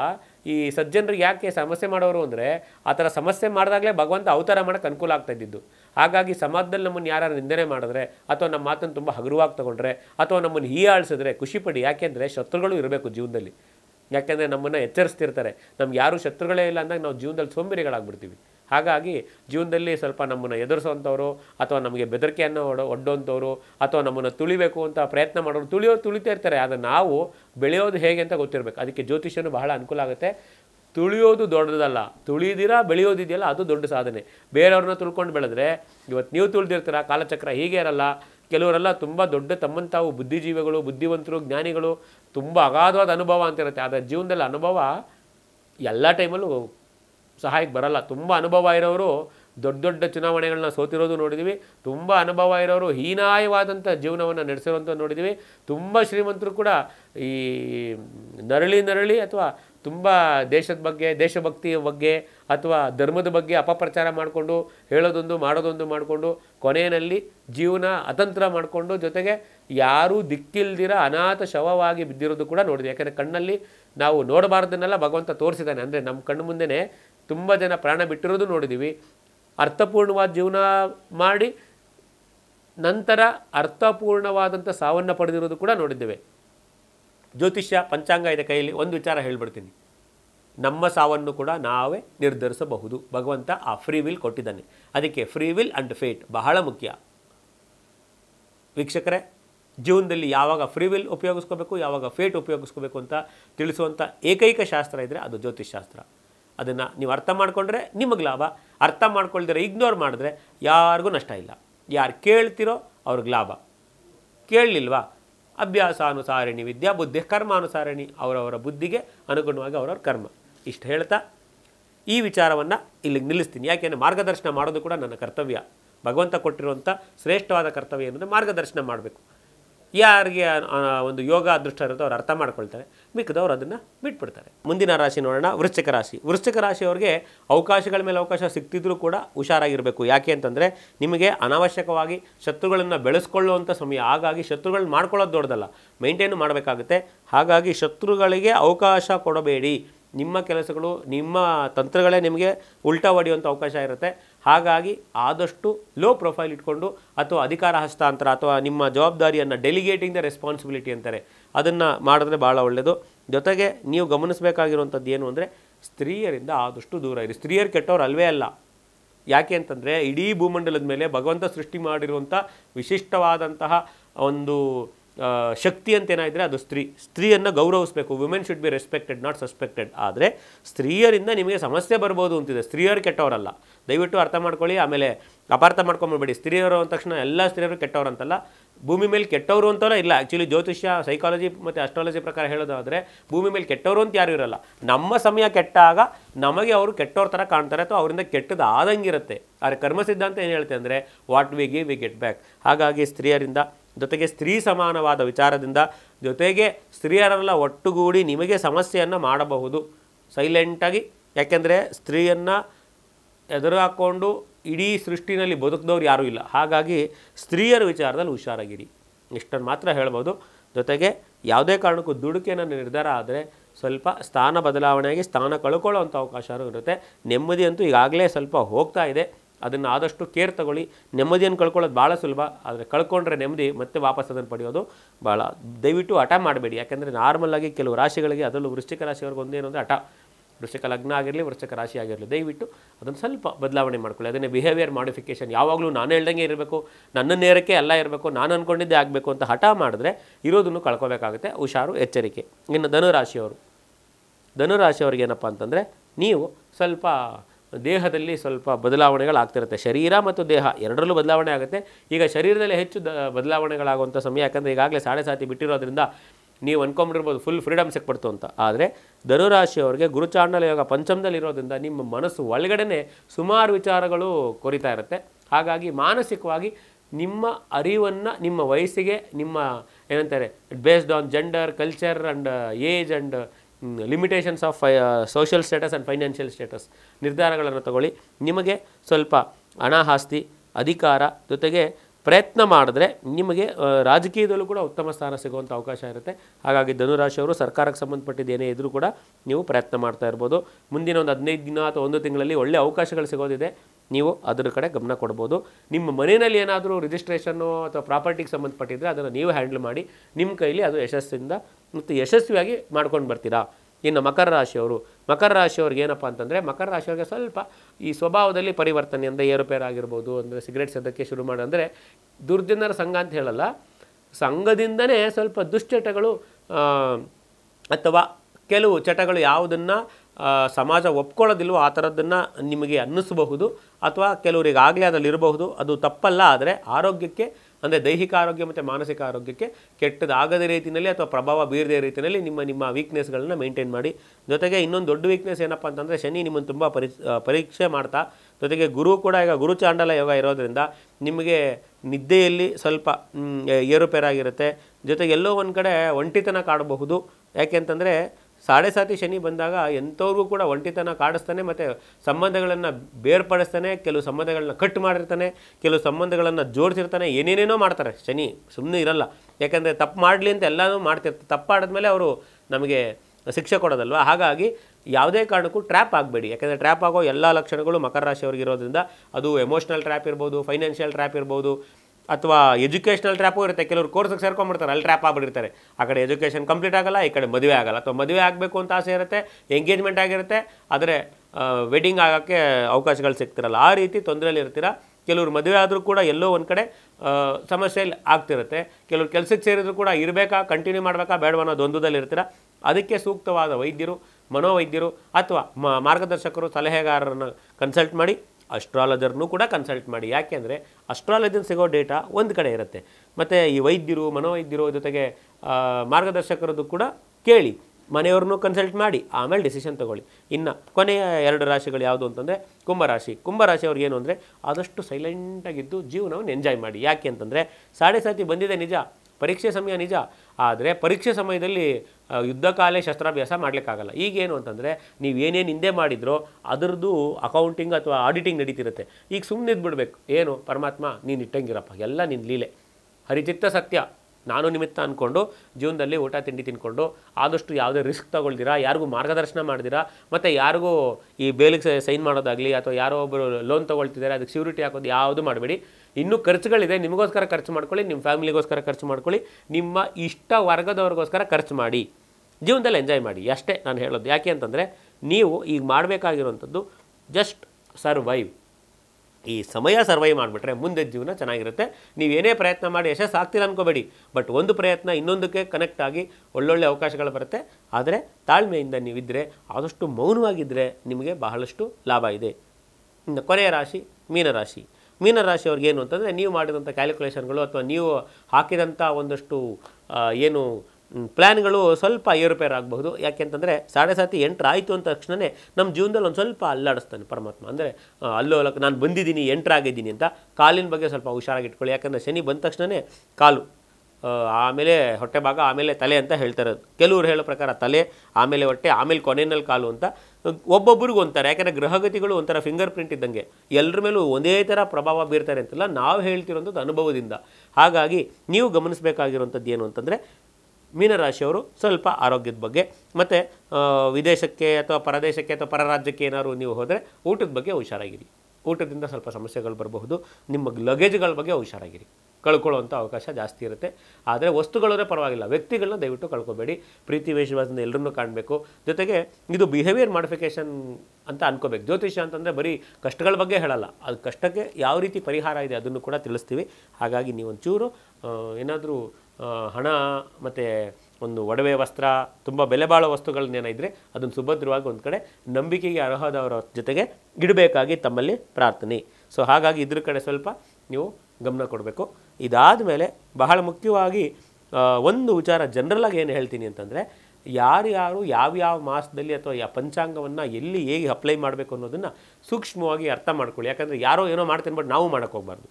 ಈ ಸಜ್ಜನರಿಗೆ ಯಾಕೆ ಸಮಸ್ಯೆ ಮಾಡೋರು ಅಂದರೆ ಆ ಥರ ಸಮಸ್ಯೆ ಮಾಡಿದಾಗಲೇ ಭಗವಂತ ಅವತಾರ ಮಾಡೋಕ್ಕೆ ಅನುಕೂಲ ಆಗ್ತಾ ಇದ್ದಿದ್ದು ಹಾಗಾಗಿ ಸಮಾಜದಲ್ಲಿ ನಮ್ಮನ್ನು ಯಾರು ನಿಂದನೆ ಮಾಡಿದ್ರೆ ಅಥವಾ ನಮ್ಮ ಮಾತನ್ನು ತುಂಬ ಹಗುರವಾಗಿ ತೊಗೊಂಡ್ರೆ ಅಥವಾ ನಮ್ಮನ್ನು ಹೀಯಾಳಿಸಿದ್ರೆ ಖುಷಿಪಡಿ ಯಾಕೆಂದರೆ ಶತ್ರುಗಳು ಇರಬೇಕು ಜೀವನದಲ್ಲಿ ಯಾಕೆಂದರೆ ನಮ್ಮನ್ನು ಎಚ್ಚರಿಸ್ತಿರ್ತಾರೆ ನಮ್ಗೆ ಯಾರೂ ಶತ್ರುಗಳೇ ಇಲ್ಲ ಅಂದಾಗ ನಾವು ಜೀವನದಲ್ಲಿ ಸೋಂಬೇರಿಗಳಾಗ್ಬಿಡ್ತೀವಿ ಹಾಗಾಗಿ ಜೀವನದಲ್ಲಿ ಸ್ವಲ್ಪ ನಮ್ಮನ್ನು ಎದುರಿಸೋವಂಥವ್ರು ಅಥವಾ ನಮಗೆ ಬೆದರಿಕೆಯನ್ನು ಒಡ ಒಡ್ಡೋಂಥವ್ರು ಅಥವಾ ನಮ್ಮನ್ನು ತುಳಿಬೇಕು ಅಂತ ಪ್ರಯತ್ನ ಮಾಡೋರು ತುಳಿಯೋ ತುಳಿತಾ ಇರ್ತಾರೆ ಆದರೆ ನಾವು ಬೆಳೆಯೋದು ಹೇಗೆ ಅಂತ ಗೊತ್ತಿರಬೇಕು ಅದಕ್ಕೆ ಜ್ಯೋತಿಷ್ಯನು ಬಹಳ ಅನುಕೂಲ ಆಗುತ್ತೆ ತುಳಿಯೋದು ದೊಡ್ಡದಲ್ಲ ತುಳಿದಿರ ಬೆಳೆಯೋದಿದೆಯಲ್ಲ ಅದು ದೊಡ್ಡ ಸಾಧನೆ ಬೇರೆಯವ್ರನ್ನ ತುಳ್ಕೊಂಡು ಬೆಳೆದ್ರೆ ಇವತ್ತು ನೀವು ತುಳಿದಿರ್ತೀರ ಕಾಲಚಕ್ರ ಹೀಗೆ ಇರಲ್ಲ ಕೆಲವರೆಲ್ಲ ತುಂಬ ದೊಡ್ಡ ತಮ್ಮಂತಾವು ಬುದ್ಧಿಜೀವಿಗಳು ಬುದ್ಧಿವಂತರು ಜ್ಞಾನಿಗಳು ತುಂಬ ಅಗಾಧವಾದ ಅನುಭವ ಅಂತಿರುತ್ತೆ ಆದರೆ ಜೀವನದಲ್ಲಿ ಅನುಭವ ಎಲ್ಲ ಟೈಮಲ್ಲೂ ಸಹಾಯಕ್ಕೆ ಬರಲ್ಲ ತುಂಬ ಅನುಭವ ಇರೋರು ದೊಡ್ಡ ದೊಡ್ಡ ಚುನಾವಣೆಗಳನ್ನ ಸೋತಿರೋದು ನೋಡಿದ್ದೀವಿ ತುಂಬ ಅನುಭವ ಇರೋರು ಹೀನಾಯವಾದಂಥ ಜೀವನವನ್ನು ನಡೆಸಿರೋಂಥ ನೋಡಿದ್ದೀವಿ ತುಂಬ ಶ್ರೀಮಂತರು ಕೂಡ ಈ ನರಳಿ ನರಳಿ ಅಥವಾ ತುಂಬ ದೇಶದ ಬಗ್ಗೆ ದೇಶಭಕ್ತಿಯ ಬಗ್ಗೆ ಅಥವಾ ಧರ್ಮದ ಬಗ್ಗೆ ಅಪಪ್ರಚಾರ ಮಾಡಿಕೊಂಡು ಹೇಳೋದೊಂದು ಮಾಡೋದೊಂದು ಮಾಡಿಕೊಂಡು ಕೊನೆಯಲ್ಲಿ ಜೀವನ ಅತಂತ್ರ ಮಾಡಿಕೊಂಡು ಜೊತೆಗೆ ಯಾರೂ ದಿಕ್ಕಿಲ್ದಿರ ಅನಾಥ ಶವವಾಗಿ ಬಿದ್ದಿರೋದು ಕೂಡ ನೋಡಿದೆ ಯಾಕೆಂದರೆ ಕಣ್ಣಲ್ಲಿ ನಾವು ನೋಡಬಾರ್ದನ್ನೆಲ್ಲ ಭಗವಂತ ತೋರಿಸಿದ್ದಾನೆ ಅಂದರೆ ನಮ್ಮ ಕಣ್ಣು ಮುಂದೆನೇ ತುಂಬ ಜನ ಪ್ರಾಣ ಬಿಟ್ಟಿರೋದು ನೋಡಿದ್ದೀವಿ ಅರ್ಥಪೂರ್ಣವಾದ ಜೀವನ ಮಾಡಿ ನಂತರ ಅರ್ಥಪೂರ್ಣವಾದಂಥ ಸಾವನ್ನು ಪಡೆದಿರೋದು ಕೂಡ ನೋಡಿದ್ದೇವೆ ಜ್ಯೋತಿಷ್ಯ ಪಂಚಾಂಗ ಇದೆ ಕೈಯಲ್ಲಿ ಒಂದು ವಿಚಾರ ಹೇಳಿಬಿಡ್ತೀನಿ ನಮ್ಮ ಸಾವನ್ನು ಕೂಡ ನಾವೇ ನಿರ್ಧರಿಸಬಹುದು ಭಗವಂತ ಆ ಫ್ರೀ ವಿಲ್ ಕೊಟ್ಟಿದ್ದಾನೆ ಅದಕ್ಕೆ ಫ್ರೀ ವಿಲ್ ಆ್ಯಂಡ್ ಫೇಟ್ ಬಹಳ ಮುಖ್ಯ ವೀಕ್ಷಕರೇ ಜೀವನದಲ್ಲಿ ಯಾವಾಗ ಫ್ರೀ ವಿಲ್ ಉಪಯೋಗಿಸ್ಕೋಬೇಕು ಯಾವಾಗ ಫೇಟ್ ಉಪಯೋಗಿಸ್ಕೋಬೇಕು ಅಂತ ತಿಳಿಸುವಂಥ ಏಕೈಕ ಶಾಸ್ತ್ರ ಇದ್ದರೆ ಅದು ಜ್ಯೋತಿಷ್ಶಾಸ್ತ್ರ ಅದನ್ನು ನೀವು ಅರ್ಥ ಮಾಡಿಕೊಂಡ್ರೆ ನಿಮಗೆ ಲಾಭ ಅರ್ಥ ಮಾಡ್ಕೊಳ್ದಿರೋ ಇಗ್ನೋರ್ ಮಾಡಿದ್ರೆ ಯಾರಿಗೂ ನಷ್ಟ ಇಲ್ಲ ಯಾರು ಕೇಳ್ತಿರೋ ಅವ್ರಿಗೆ ಲಾಭ ಕೇಳಲಿಲ್ವಾ ಅಭ್ಯಾಸಾನುಸಾರಿಣಿ ವಿದ್ಯಾ ಬುದ್ಧಿ ಅನುಸಾರಣಿ ಅವರವರ ಬುದ್ಧಿಗೆ ಅನುಗುಣವಾಗಿ ಅವರವ್ರ ಕರ್ಮ ಇಷ್ಟು ಹೇಳ್ತಾ ಈ ವಿಚಾರವನ್ನು ಇಲ್ಲಿಗೆ ನಿಲ್ಲಿಸ್ತೀನಿ ಯಾಕೆಂದರೆ ಮಾರ್ಗದರ್ಶನ ಮಾಡೋದು ಕೂಡ ನನ್ನ ಕರ್ತವ್ಯ ಭಗವಂತ ಕೊಟ್ಟಿರುವಂಥ ಶ್ರೇಷ್ಠವಾದ ಕರ್ತವ್ಯ ಏನಂದರೆ ಮಾರ್ಗದರ್ಶನ ಮಾಡಬೇಕು ಯಾರಿಗೆ ಒಂದು ಯೋಗ ಅದೃಷ್ಟ ಇರುತ್ತೋ ಅವ್ರು ಅರ್ಥ ಮಾಡ್ಕೊಳ್ತಾರೆ ಮಿಕ್ಕದವ್ರು ಅದನ್ನು ಬಿಟ್ಬಿಡ್ತಾರೆ ಮುಂದಿನ ರಾಶಿ ನೋಡೋಣ ವೃಶ್ಚಿಕ ರಾಶಿ ವೃಶ್ಚಿಕ ರಾಶಿಯವ್ರಿಗೆ ಅವಕಾಶಗಳ ಮೇಲೆ ಅವಕಾಶ ಸಿಗ್ತಿದ್ರೂ ಕೂಡ ಹುಷಾರಾಗಿರಬೇಕು ಯಾಕೆ ಅಂತಂದರೆ ನಿಮಗೆ ಅನಾವಶ್ಯಕವಾಗಿ ಶತ್ರುಗಳನ್ನು ಬೆಳೆಸ್ಕೊಳ್ಳುವಂಥ ಸಮಯ ಹಾಗಾಗಿ ಶತ್ರುಗಳನ್ನ ಮಾಡ್ಕೊಳ್ಳೋದು ದೊಡ್ಡದಲ್ಲ ಮೈಂಟೈನು ಮಾಡಬೇಕಾಗುತ್ತೆ ಹಾಗಾಗಿ ಶತ್ರುಗಳಿಗೆ ಅವಕಾಶ ಕೊಡಬೇಡಿ ನಿಮ್ಮ ಕೆಲಸಗಳು ನಿಮ್ಮ ತಂತ್ರಗಳೇ ನಿಮಗೆ ಉಲ್ಟಾ ಹೊಡೆಯುವಂಥ ಅವಕಾಶ ಇರುತ್ತೆ ಹಾಗಾಗಿ ಆದಷ್ಟು ಲೋ ಪ್ರೊಫೈಲ್ ಇಟ್ಕೊಂಡು ಅಥವಾ ಅಧಿಕಾರ ಹಸ್ತಾಂತರ ಅಥವಾ ನಿಮ್ಮ ಜವಾಬ್ದಾರಿಯನ್ನು ಡೆಲಿಗೇಟಿಂಗ್ ದ ರೆಸ್ಪಾನ್ಸಿಬಿಲಿಟಿ ಅಂತಾರೆ ಅದನ್ನು ಮಾಡಿದ್ರೆ ಭಾಳ ಒಳ್ಳೆಯದು ಜೊತೆಗೆ ನೀವು ಗಮನಿಸಬೇಕಾಗಿರುವಂಥದ್ದು ಏನು ಅಂದರೆ ಸ್ತ್ರೀಯರಿಂದ ಆದಷ್ಟು ದೂರ ಇರಿ ಸ್ತ್ರೀಯರು ಕೆಟ್ಟವ್ರು ಅಲ್ವೇ ಅಲ್ಲ ಯಾಕೆ ಅಂತಂದರೆ ಇಡೀ ಭೂಮಂಡಲದ ಮೇಲೆ ಭಗವಂತ ಸೃಷ್ಟಿ ಮಾಡಿರುವಂಥ ವಿಶಿಷ್ಟವಾದಂತಹ ಒಂದು ಶಕ್ತಿ ಅಂತ ಏನಾದರೆ ಅದು ಸ್ತ್ರೀ ಸ್ತ್ರೀಯನ್ನು ಗೌರವಿಸಬೇಕು women should be respected not suspected ಆದರೆ ಸ್ತ್ರೀಯರಿಂದ ನಿಮಗೆ ಸಮಸ್ಯೆ ಬರ್ಬೋದು ಅಂತಿದೆ ಸ್ತ್ರೀಯರು ಕೆಟ್ಟವರಲ್ಲ ದಯವಿಟ್ಟು ಅರ್ಥ ಮಾಡ್ಕೊಳ್ಳಿ ಆಮೇಲೆ ಅಪಾರ್ಥ ಮಾಡ್ಕೊಂಬಿಡಿ ಸ್ತ್ರೀಯರು ಅಂದ ತಕ್ಷಣ ಎಲ್ಲ ಸ್ತ್ರೀಯರು ಕೆಟ್ಟವರು ಅಂತಲ್ಲ ಭೂಮಿ ಮೇಲೆ ಕೆಟ್ಟವರು ಅಂತಾರಲ್ಲ ಇಲ್ಲ ಆ್ಯಕ್ಚುಲಿ ಜ್ಯೋತಿಷ್ಯ ಸೈಕಾಲಜಿ ಮತ್ತು ಅಸ್ಟ್ರಾಲಜಿ ಪ್ರಕಾರ ಹೇಳೋದಾದರೆ ಭೂಮಿ ಮೇಲೆ ಕೆಟ್ಟವರು ಅಂತ ಯಾರೂ ಇರಲ್ಲ ನಮ್ಮ ಸಮಯ ಕೆಟ್ಟಾಗ ನಮಗೆ ಅವರು ಕೆಟ್ಟವ್ರ ಥರ ಕಾಣ್ತಾರೆ ಅಥವಾ ಅವರಿಂದ ಕೆಟ್ಟದ್ದು ಆದಂಗಿರುತ್ತೆ ಆದರೆ ಕರ್ಮ ಸಿದ್ಧಾಂತ ಏನು ಹೇಳ್ತೆ ಅಂದರೆ what we give we get back ಹಾಗಾಗಿ ಸ್ತ್ರೀಯರಿಂದ ಜೊತೆಗೆ ಸ್ತ್ರೀ ಸಮಾನವಾದ ವಿಚಾರದಿಂದ ಜೊತೆಗೆ ಸ್ತ್ರೀಯರೆಲ್ಲ ಒಟ್ಟುಗೂಡಿ ನಿಮಗೆ ಸಮಸ್ಯೆಯನ್ನು ಮಾಡಬಹುದು ಸೈಲೆಂಟಾಗಿ ಯಾಕೆಂದರೆ ಸ್ತ್ರೀಯನ್ನು ಎದುರು ಹಾಕ್ಕೊಂಡು ಇಡೀ ಸೃಷ್ಟಿನಲ್ಲಿ ಬದುಕಿದವ್ರು ಯಾರೂ ಇಲ್ಲ ಹಾಗಾಗಿ ಸ್ತ್ರೀಯರ ವಿಚಾರದಲ್ಲಿ ಹುಷಾರಾಗಿರಿ ಇಷ್ಟನ್ನು ಮಾತ್ರ ಹೇಳ್ಬೋದು ಜೊತೆಗೆ ಯಾವುದೇ ಕಾರಣಕ್ಕೂ ದುಡುಕೆಯನ್ನು ನಿರ್ಧಾರ ಆದರೆ ಸ್ವಲ್ಪ ಸ್ಥಾನ ಬದಲಾವಣೆಯಾಗಿ ಸ್ಥಾನ ಕಳ್ಕೊಳ್ಳೋವಂಥ ಅವಕಾಶವೂ ಇರುತ್ತೆ ನೆಮ್ಮದಿ ಅಂತೂ ಈಗಾಗಲೇ ಸ್ವಲ್ಪ ಹೋಗ್ತಾ ಇದೆ ಅದನ್ನು ಆದಷ್ಟು ಕೇರ್ ತಗೊಳ್ಳಿ ನೆಮ್ಮದಿಯನ್ನು ಕಳ್ಕೊಳ್ಳೋದು ಭಾಳ ಸುಲಭ ಆದರೆ ಕಳ್ಕೊಂಡ್ರೆ ನೆಮ್ಮದಿ ಮತ್ತೆ ವಾಪಸ್ ಅದನ್ನು ಪಡೆಯೋದು ಭಾಳ ದಯವಿಟ್ಟು ಹಠ ಮಾಡಬೇಡಿ ಯಾಕೆಂದರೆ ಆಗಿ ಕೆಲವು ರಾಶಿಗಳಿಗೆ ಅದರಲ್ಲೂ ವೃಶ್ಚಿಕ ರಾಶಿಯವ್ರಿಗೆ ಒಂದೇನು ಅಂದರೆ ಹಠ ವೃಶ್ಚಿಕ ಲಗ್ನ ಆಗಿರಲಿ ವೃಶ್ಚಿಕ ರಾಶಿ ಆಗಿರಲಿ ದಯವಿಟ್ಟು ಅದನ್ನು ಸ್ವಲ್ಪ ಬದಲಾವಣೆ ಮಾಡ್ಕೊಳ್ಳಿ ಅದನ್ನೇ ಬಿಹೇವಿಯರ್ ಮಾಡಿಫಿಕೇಷನ್ ಯಾವಾಗಲೂ ನಾನು ಹೇಳ್ದಂಗೆ ಇರಬೇಕು ನನ್ನ ನೇರಕ್ಕೆ ಎಲ್ಲ ಇರಬೇಕು ನಾನು ಅಂದ್ಕೊಂಡಿದ್ದೇ ಆಗಬೇಕು ಅಂತ ಹಠ ಮಾಡಿದ್ರೆ ಇರೋದನ್ನು ಕಳ್ಕೊಬೇಕಾಗುತ್ತೆ ಹುಷಾರು ಎಚ್ಚರಿಕೆ ಇನ್ನು ಧನುರಾಶಿಯವರು ಧನುರಾಶಿಯವ್ರಿಗೆ ಏನಪ್ಪ ಅಂತಂದರೆ ನೀವು ಸ್ವಲ್ಪ ದೇಹದಲ್ಲಿ ಸ್ವಲ್ಪ ಬದಲಾವಣೆಗಳಾಗ್ತಿರುತ್ತೆ ಶರೀರ ಮತ್ತು ದೇಹ ಎರಡರಲ್ಲೂ ಬದಲಾವಣೆ ಆಗುತ್ತೆ ಈಗ ಶರೀರದಲ್ಲಿ ಹೆಚ್ಚು ದ ಬದಲಾವಣೆಗಳಾಗುವಂಥ ಸಮಯ ಯಾಕಂದರೆ ಈಗಾಗಲೇ ಸಾಡೆ ಸಾತಿ ಬಿಟ್ಟಿರೋದ್ರಿಂದ ನೀವು ಅಂದ್ಕೊಂಬಿಟ್ಟಿರ್ಬೋದು ಫುಲ್ ಫ್ರೀಡಮ್ ಸಿಕ್ಬಿಡ್ತು ಅಂತ ಆದರೆ ಧನುರಾಶಿಯವರಿಗೆ ಗುರುಚಾಂಡಲ ಯೋಗ ಇರೋದ್ರಿಂದ ನಿಮ್ಮ ಮನಸ್ಸು ಒಳಗಡೆ ಸುಮಾರು ವಿಚಾರಗಳು ಕೊರಿತಾ ಇರುತ್ತೆ ಹಾಗಾಗಿ ಮಾನಸಿಕವಾಗಿ ನಿಮ್ಮ ಅರಿವನ್ನು ನಿಮ್ಮ ವಯಸ್ಸಿಗೆ ನಿಮ್ಮ ಏನಂತಾರೆ based on gender culture and age and limitations of ಫೈ social status and financial status ನಿರ್ಧಾರಗಳನ್ನು ತಗೊಳ್ಳಿ ನಿಮಗೆ ಸ್ವಲ್ಪ ಹಣ ಆಸ್ತಿ ಅಧಿಕಾರ ಜೊತೆಗೆ ಪ್ರಯತ್ನ ಮಾಡಿದ್ರೆ ನಿಮಗೆ ರಾಜಕೀಯದಲ್ಲೂ ಕೂಡ ಉತ್ತಮ ಸ್ಥಾನ ಸಿಗುವಂಥ ಅವಕಾಶ ಇರುತ್ತೆ ಹಾಗಾಗಿ ಧನುರಾಶಿಯವರು ಸರ್ಕಾರಕ್ಕೆ ಸಂಬಂಧಪಟ್ಟಿದ್ದು ಏನೇ ಇದ್ದರೂ ಕೂಡ ನೀವು ಪ್ರಯತ್ನ ಮಾಡ್ತಾ ಇರ್ಬೋದು ಮುಂದಿನ ಒಂದು ಹದಿನೈದು ದಿನ ಅಥವಾ ಒಂದು ತಿಂಗಳಲ್ಲಿ ಒಳ್ಳೆ ಅವಕಾಶಗಳು ಸಿಗೋದಿದೆ ನೀವು ಅದರ ಕಡೆ ಗಮನ ಕೊಡ್ಬೋದು ನಿಮ್ಮ ಮನೆಯಲ್ಲಿ ಏನಾದರೂ ರಿಜಿಸ್ಟ್ರೇಷನ್ನು ಅಥವಾ ಪ್ರಾಪರ್ಟಿಗೆ ಸಂಬಂಧಪಟ್ಟಿದ್ದರೆ ಅದನ್ನು ನೀವು ಹ್ಯಾಂಡಲ್ ಮಾಡಿ ನಿಮ್ಮ ಕೈಯಲ್ಲಿ ಅದು ಯಶಸ್ಸಿಂದ ಮತ್ತು ಯಶಸ್ವಿಯಾಗಿ ಮಾಡ್ಕೊಂಡು ಬರ್ತೀರಾ ಇನ್ನು ಮಕರ ರಾಶಿಯವರು ಮಕರ ರಾಶಿಯವ್ರಿಗೆ ಏನಪ್ಪ ಅಂತಂದರೆ ಮಕರ ರಾಶಿಯವ್ರಿಗೆ ಸ್ವಲ್ಪ ಈ ಸ್ವಭಾವದಲ್ಲಿ ಪರಿವರ್ತನೆ ಅಂದರೆ ಏರುಪೇರಾಗಿರ್ಬೋದು ಅಂದರೆ ಸಿಗರೆಟ್ ಸದಕ್ಕೆ ಶುರು ಅಂದರೆ ದುರ್ದಿನರ ಸಂಘ ಅಂತ ಹೇಳಲ್ಲ ಸಂಘದಿಂದನೇ ಸ್ವಲ್ಪ ದುಶ್ಚಟಗಳು ಅಥವಾ ಕೆಲವು ಚಟಗಳು ಯಾವುದನ್ನು ಸಮಾಜ ಒಪ್ಕೊಳ್ಳೋದಿಲ್ವೋ ಆ ಥರದ್ದನ್ನು ನಿಮಗೆ ಅನ್ನಿಸಬಹುದು ಅಥವಾ ಕೆಲವರಿಗೆ ಆಗಲೇ ಇರಬಹುದು ಅದು ತಪ್ಪಲ್ಲ ಆದರೆ ಆರೋಗ್ಯಕ್ಕೆ ಅಂದರೆ ದೈಹಿಕ ಆರೋಗ್ಯ ಮತ್ತು ಮಾನಸಿಕ ಆರೋಗ್ಯಕ್ಕೆ ಕೆಟ್ಟದಾಗದ ರೀತಿಯಲ್ಲಿ ಅಥವಾ ಪ್ರಭಾವ ಬೀರದೇ ರೀತಿಯಲ್ಲಿ ನಿಮ್ಮ ನಿಮ್ಮ ವೀಕ್ನೆಸ್ಗಳನ್ನ ಮೇಂಟೈನ್ ಮಾಡಿ ಜೊತೆಗೆ ಇನ್ನೊಂದು ದೊಡ್ಡ ವೀಕ್ನೆಸ್ ಏನಪ್ಪ ಅಂತಂದರೆ ಶನಿ ನಿಮ್ಮನ್ನು ತುಂಬ ಪರಿ ಪರೀಕ್ಷೆ ಮಾಡ್ತಾ ಜೊತೆಗೆ ಗುರು ಕೂಡ ಈಗ ಗುರು ಚಾಂಡಲ ಯೋಗ ಇರೋದರಿಂದ ನಿಮಗೆ ನಿದ್ದೆಯಲ್ಲಿ ಸ್ವಲ್ಪ ಏರುಪೇರಾಗಿರುತ್ತೆ ಜೊತೆಗೆ ಎಲ್ಲೋ ಒಂದು ಕಡೆ ಒಂಟಿತನ ಕಾಡಬಹುದು ಯಾಕೆ ಸಾಡೆ ಸಾತಿ ಶನಿ ಬಂದಾಗ ಎಂಥವ್ರಿಗೂ ಕೂಡ ಒಂಟಿತನ ಕಾಡಿಸ್ತಾನೆ ಮತ್ತು ಸಂಬಂಧಗಳನ್ನು ಬೇರ್ಪಡಿಸ್ತಾನೆ ಕೆಲವು ಸಂಬಂಧಗಳನ್ನ ಕಟ್ ಮಾಡಿರ್ತಾನೆ ಕೆಲವು ಸಂಬಂಧಗಳನ್ನು ಜೋಡಿಸಿರ್ತಾನೆ ಏನೇನೇನೋ ಮಾಡ್ತಾರೆ ಶನಿ ಸುಮ್ಮನೆ ಇರಲ್ಲ ಯಾಕೆಂದರೆ ತಪ್ಪು ಮಾಡಲಿ ಅಂತ ಎಲ್ಲನೂ ಮಾಡ್ತಿರ್ತಾರೆ ತಪ್ಪಾಡಿದ್ಮೇಲೆ ಅವರು ನಮಗೆ ಶಿಕ್ಷೆ ಕೊಡೋದಲ್ವ ಹಾಗಾಗಿ ಯಾವುದೇ ಕಾರಣಕ್ಕೂ ಟ್ರ್ಯಾಪ್ ಆಗಬೇಡಿ ಯಾಕೆಂದರೆ ಟ್ರ್ಯಾಪ್ ಆಗೋ ಎಲ್ಲ ಲಕ್ಷಣಗಳು ಮಕರ ರಾಶಿಯವ್ರಿಗೆ ಇರೋದ್ರಿಂದ ಅದು ಎಮೋಷ್ನಲ್ ಟ್ರ್ಯಾಪ್ ಇರ್ಬೋದು ಫೈನಾನ್ಷಿಯಲ್ ಟ್ರ್ಯಾಪ್ ಇರ್ಬೋದು ಅಥವಾ ಎಜುಕೇಷನಲ್ ಟ್ರ್ಯಾಪು ಇರುತ್ತೆ ಕೆಲವರು ಕೋರ್ಸಿಗೆ ಸೇರ್ಕೊಂಡ್ಬಿಡ್ತಾರೆ ಅಲ್ಲಿ ಟ್ರ್ಯಾಪ್ ಆಗಿಬಿಟ್ಟಿರ್ತಾರೆ ಆ ಕಡೆ ಎಜುಕೇಷನ್ ಕಂಪ್ಲೀಟ್ ಆಗಲ್ಲ ಈ ಕಡೆ ಮದುವೆ ಆಗಲ್ಲ ಅಥವಾ ಮದುವೆ ಆಗಬೇಕು ಅಂತ ಆಸೆ ಇರುತ್ತೆ ಎಂಗೇಜ್ಮೆಂಟ್ ಆಗಿರುತ್ತೆ ಆದರೆ ವೆಡ್ಡಿಂಗ್ ಆಗೋಕ್ಕೆ ಅವಕಾಶಗಳು ಸಿಗ್ತಿರಲ್ಲ ಆ ರೀತಿ ತೊಂದರೆಯಲ್ಲಿ ಇರ್ತೀರ ಕೆಲವರು ಮದುವೆ ಆದರೂ ಕೂಡ ಎಲ್ಲೋ ಒಂದು ಕಡೆ ಸಮಸ್ಯೆಯಲ್ಲಿ ಆಗ್ತಿರುತ್ತೆ ಕೆಲವರು ಕೆಲಸಕ್ಕೆ ಸೇರಿದ್ರು ಕೂಡ ಇರಬೇಕಾ ಕಂಟಿನ್ಯೂ ಮಾಡಬೇಕಾ ಬೇಡವಾ ಅನ್ನೋ ದ್ವಂದ್ವದಲ್ಲಿ ಇರ್ತೀರ ಅದಕ್ಕೆ ಸೂಕ್ತವಾದ ವೈದ್ಯರು ಮನೋವೈದ್ಯರು ಅಥವಾ ಮಾರ್ಗದರ್ಶಕರು ಸಲಹೆಗಾರರನ್ನು ಕನ್ಸಲ್ಟ್ ಮಾಡಿ ಅಸ್ಟ್ರಾಲಜರ್ನೂ ಕೂಡ ಕನ್ಸಲ್ಟ್ ಮಾಡಿ ಅಂದರೆ ಅಸ್ಟ್ರಾಲಜಿನ ಸಿಗೋ ಡೇಟಾ ಒಂದು ಕಡೆ ಇರುತ್ತೆ ಮತ್ತು ಈ ವೈದ್ಯರು ಮನೋವೈದ್ಯರು ಜೊತೆಗೆ ಮಾರ್ಗದರ್ಶಕರದ್ದು ಕೂಡ ಕೇಳಿ ಮನೆಯವ್ರನ್ನೂ ಕನ್ಸಲ್ಟ್ ಮಾಡಿ ಆಮೇಲೆ ಡಿಸಿಷನ್ ತೊಗೊಳ್ಳಿ ಇನ್ನು ಕೊನೆಯ ಎರಡು ರಾಶಿಗಳು ಯಾವುದು ಅಂತಂದರೆ ಕುಂಭರಾಶಿ ಕುಂಭರಾಶಿ ಅವ್ರಿಗೆ ಏನು ಅಂದರೆ ಆದಷ್ಟು ಸೈಲೆಂಟಾಗಿದ್ದು ಜೀವನವನ್ನು ಎಂಜಾಯ್ ಮಾಡಿ ಯಾಕೆ ಅಂತಂದರೆ ಸಾಡೆ ಸಾತಿ ಬಂದಿದೆ ನಿಜ ಪರೀಕ್ಷೆ ಸಮಯ ನಿಜ ಆದರೆ ಪರೀಕ್ಷೆ ಸಮಯದಲ್ಲಿ ಯುದ್ಧಕಾಲೇ ಶಸ್ತ್ರಾಭ್ಯಾಸ ಮಾಡಲಿಕ್ಕಾಗಲ್ಲ ಈಗೇನು ಅಂತಂದರೆ ನೀವು ಏನೇನು ಹಿಂದೆ ಮಾಡಿದ್ರೋ ಅದರದ್ದು ಅಕೌಂಟಿಂಗ್ ಅಥವಾ ಆಡಿಟಿಂಗ್ ನಡೀತಿರುತ್ತೆ ಈಗ ಸುಮ್ಮನೆ ಇದ್ಬಿಡ್ಬೇಕು ಏನು ಪರಮಾತ್ಮ ನೀನು ಇಟ್ಟಂಗಿರಪ್ಪ ಎಲ್ಲ ನಿನ್ನ ಲೀಲೆ ಹರಿಚಿತ್ತ ಸತ್ಯ ನಾನು ನಿಮಿತ್ತ ಅಂದ್ಕೊಂಡು ಜೀವನದಲ್ಲಿ ಊಟ ತಿಂಡಿ ತಿನ್ಕೊಂಡು ಆದಷ್ಟು ಯಾವುದೇ ರಿಸ್ಕ್ ತೊಗೊಳ್ದಿರಾ ಯಾರಿಗೂ ಮಾರ್ಗದರ್ಶನ ಮಾಡಿದಿರಾ ಮತ್ತು ಯಾರಿಗೂ ಈ ಬೇಲಿಗೆ ಸೈನ್ ಮಾಡೋದಾಗಲಿ ಅಥವಾ ಯಾರೋ ಒಬ್ಬರು ಲೋನ್ ತೊಗೊಳ್ತಿದ್ದಾರೆ ಅದಕ್ಕೆ ಶ್ಯೂರಿಟಿ ಹಾಕೋದು ಯಾವುದು ಮಾಡಬೇಡಿ ಇನ್ನೂ ಖರ್ಚುಗಳಿದೆ ನಿಮಗೋಸ್ಕರ ಖರ್ಚು ಮಾಡ್ಕೊಳ್ಳಿ ನಿಮ್ಮ ಫ್ಯಾಮಿಲಿಗೋಸ್ಕರ ಖರ್ಚು ಮಾಡ್ಕೊಳ್ಳಿ ನಿಮ್ಮ ಇಷ್ಟ ವರ್ಗದವ್ರಿಗೋಸ್ಕರ ಖರ್ಚು ಮಾಡಿ ಜೀವನದಲ್ಲಿ ಎಂಜಾಯ್ ಮಾಡಿ ಅಷ್ಟೇ ನಾನು ಹೇಳೋದು ಯಾಕೆ ಅಂತಂದರೆ ನೀವು ಈಗ ಮಾಡಬೇಕಾಗಿರುವಂಥದ್ದು ಜಸ್ಟ್ ಸರ್ವೈವ್ ಈ ಸಮಯ ಸರ್ವೈವ್ ಮಾಡಿಬಿಟ್ರೆ ಮುಂದೆ ಜೀವನ ಚೆನ್ನಾಗಿರುತ್ತೆ ನೀವೇನೇ ಪ್ರಯತ್ನ ಮಾಡಿ ಯಶಸ್ಸು ಆಗ್ತಿಲ್ಲ ಅನ್ಕೋಬೇಡಿ ಬಟ್ ಒಂದು ಪ್ರಯತ್ನ ಇನ್ನೊಂದಕ್ಕೆ ಕನೆಕ್ಟ್ ಆಗಿ ಒಳ್ಳೊಳ್ಳೆ ಅವಕಾಶಗಳು ಬರುತ್ತೆ ಆದರೆ ತಾಳ್ಮೆಯಿಂದ ನೀವಿದ್ದರೆ ಆದಷ್ಟು ಮೌನವಾಗಿದ್ದರೆ ನಿಮಗೆ ಬಹಳಷ್ಟು ಲಾಭ ಇದೆ ಇನ್ನು ಕೊನೆಯ ರಾಶಿ ಮೀನರಾಶಿ ಮೀನರಾಶಿಯವ್ರಿಗೆ ಏನು ಅಂತಂದರೆ ನೀವು ಮಾಡಿದಂಥ ಕ್ಯಾಲ್ಕುಲೇಷನ್ಗಳು ಅಥವಾ ನೀವು ಹಾಕಿದಂಥ ಒಂದಷ್ಟು ಏನು ಪ್ಲ್ಯಾನ್ಗಳು ಸ್ವಲ್ಪ ಏರುಪೇರು ಆಗಬಹುದು ಯಾಕೆಂತಂದರೆ ಸಾಡೆ ಸಾತಿ ಎಂಟ್ರ್ ಆಯಿತು ಅಂದ ತಕ್ಷಣವೇ ನಮ್ಮ ಜೀವನದಲ್ಲಿ ಒಂದು ಸ್ವಲ್ಪ ಅಲ್ಲಾಡಿಸ್ತಾನೆ ಪರಮಾತ್ಮ ಅಂದರೆ ಅಲ್ಲೋ ನಾನು ಬಂದಿದ್ದೀನಿ ಆಗಿದ್ದೀನಿ ಅಂತ ಕಾಲಿನ ಬಗ್ಗೆ ಸ್ವಲ್ಪ ಹುಷಾರಾಗಿಟ್ಕೊಳ್ಳಿ ಯಾಕಂದರೆ ಶನಿ ಬಂದ ತಕ್ಷಣವೇ ಕಾಲು ಆಮೇಲೆ ಹೊಟ್ಟೆ ಭಾಗ ಆಮೇಲೆ ತಲೆ ಅಂತ ಹೇಳ್ತಾರೆ ಕೆಲವರು ಹೇಳೋ ಪ್ರಕಾರ ತಲೆ ಆಮೇಲೆ ಹೊಟ್ಟೆ ಆಮೇಲೆ ಕೊನೆಯಲ್ಲಿ ಕಾಲು ಅಂತ ಒಬ್ಬೊಬ್ಬರಿಗೂ ಒಂಥರ ಯಾಕೆಂದರೆ ಗ್ರಹಗತಿಗಳು ಒಂಥರ ಫಿಂಗರ್ ಪ್ರಿಂಟ್ ಇದ್ದಂಗೆ ಎಲ್ಲರ ಮೇಲೂ ಒಂದೇ ಥರ ಪ್ರಭಾವ ಬೀರ್ತಾರೆ ಅಂತಲ್ಲ ನಾವು ಹೇಳ್ತಿರೋಂಥದ್ದು ಅನುಭವದಿಂದ ಹಾಗಾಗಿ ನೀವು ಗಮನಿಸಬೇಕಾಗಿರುವಂಥದ್ದು ಏನು ಅಂತಂದರೆ ಮೀನರಾಶಿಯವರು ಸ್ವಲ್ಪ ಆರೋಗ್ಯದ ಬಗ್ಗೆ ಮತ್ತು ವಿದೇಶಕ್ಕೆ ಅಥವಾ ಪರದೇಶಕ್ಕೆ ಅಥವಾ ಪರರಾಜ್ಯಕ್ಕೆ ಏನಾದರೂ ನೀವು ಹೋದರೆ ಊಟದ ಬಗ್ಗೆ ಹುಷಾರಾಗಿರಿ ಊಟದಿಂದ ಸ್ವಲ್ಪ ಸಮಸ್ಯೆಗಳು ಬರಬಹುದು ನಿಮ್ಮ ಲಗೇಜ್ಗಳ ಬಗ್ಗೆ ಹುಷಾರಾಗಿರಿ ಕಳ್ಕೊಳ್ಳುವಂಥ ಅವಕಾಶ ಜಾಸ್ತಿ ಇರುತ್ತೆ ಆದರೆ ವಸ್ತುಗಳೇ ಪರವಾಗಿಲ್ಲ ವ್ಯಕ್ತಿಗಳನ್ನ ದಯವಿಟ್ಟು ಕಳ್ಕೊಬೇಡಿ ಪ್ರೀತಿ ವಿಶ್ವಾಸದಿಂದ ಎಲ್ಲರನ್ನೂ ಕಾಣಬೇಕು ಜೊತೆಗೆ ಇದು ಬಿಹೇವಿಯರ್ ಮಾಡಿಫಿಕೇಶನ್ ಅಂತ ಅನ್ಕೋಬೇಕು ಜ್ಯೋತಿಷ್ಯ ಅಂತಂದರೆ ಬರೀ ಕಷ್ಟಗಳ ಬಗ್ಗೆ ಹೇಳಲ್ಲ ಅದು ಕಷ್ಟಕ್ಕೆ ಯಾವ ರೀತಿ ಪರಿಹಾರ ಇದೆ ಅದನ್ನು ಕೂಡ ತಿಳಿಸ್ತೀವಿ ಹಾಗಾಗಿ ನೀವೊಂಚೂರು ಏನಾದರೂ ಹಣ ಮತ್ತು ಒಂದು ಒಡವೆ ವಸ್ತ್ರ ತುಂಬ ಬೆಲೆ ಬಾಳೋ ವಸ್ತುಗಳನ್ನೇನಿದ್ರೆ ಅದನ್ನು ಸುಭದ್ರವಾಗಿ ಒಂದು ಕಡೆ ನಂಬಿಕೆಗೆ ಅರ್ಹದವರ ಜೊತೆಗೆ ಇಡಬೇಕಾಗಿ ತಮ್ಮಲ್ಲಿ ಪ್ರಾರ್ಥನೆ ಸೊ ಹಾಗಾಗಿ ಇದ್ರ ಕಡೆ ಸ್ವಲ್ಪ ನೀವು ಗಮನ ಕೊಡಬೇಕು ಇದಾದ ಮೇಲೆ ಬಹಳ ಮುಖ್ಯವಾಗಿ ಒಂದು ವಿಚಾರ ಜನ್ರಲಾಗಿ ಏನು ಹೇಳ್ತೀನಿ ಅಂತಂದರೆ ಯಾರ್ಯಾರು ಯಾವ್ಯಾವ ಮಾಸದಲ್ಲಿ ಅಥವಾ ಯಾವ ಪಂಚಾಂಗವನ್ನು ಎಲ್ಲಿ ಹೇಗೆ ಅಪ್ಲೈ ಮಾಡಬೇಕು ಅನ್ನೋದನ್ನು ಸೂಕ್ಷ್ಮವಾಗಿ ಅರ್ಥ ಮಾಡ್ಕೊಳ್ಳಿ ಯಾಕಂದರೆ ಯಾರೋ ಏನೋ ಮಾಡ್ತೀನಿ ಬಟ್ ನಾವು ಮಾಡೋಕ್ಕೋಗ್ಬಾರ್ದು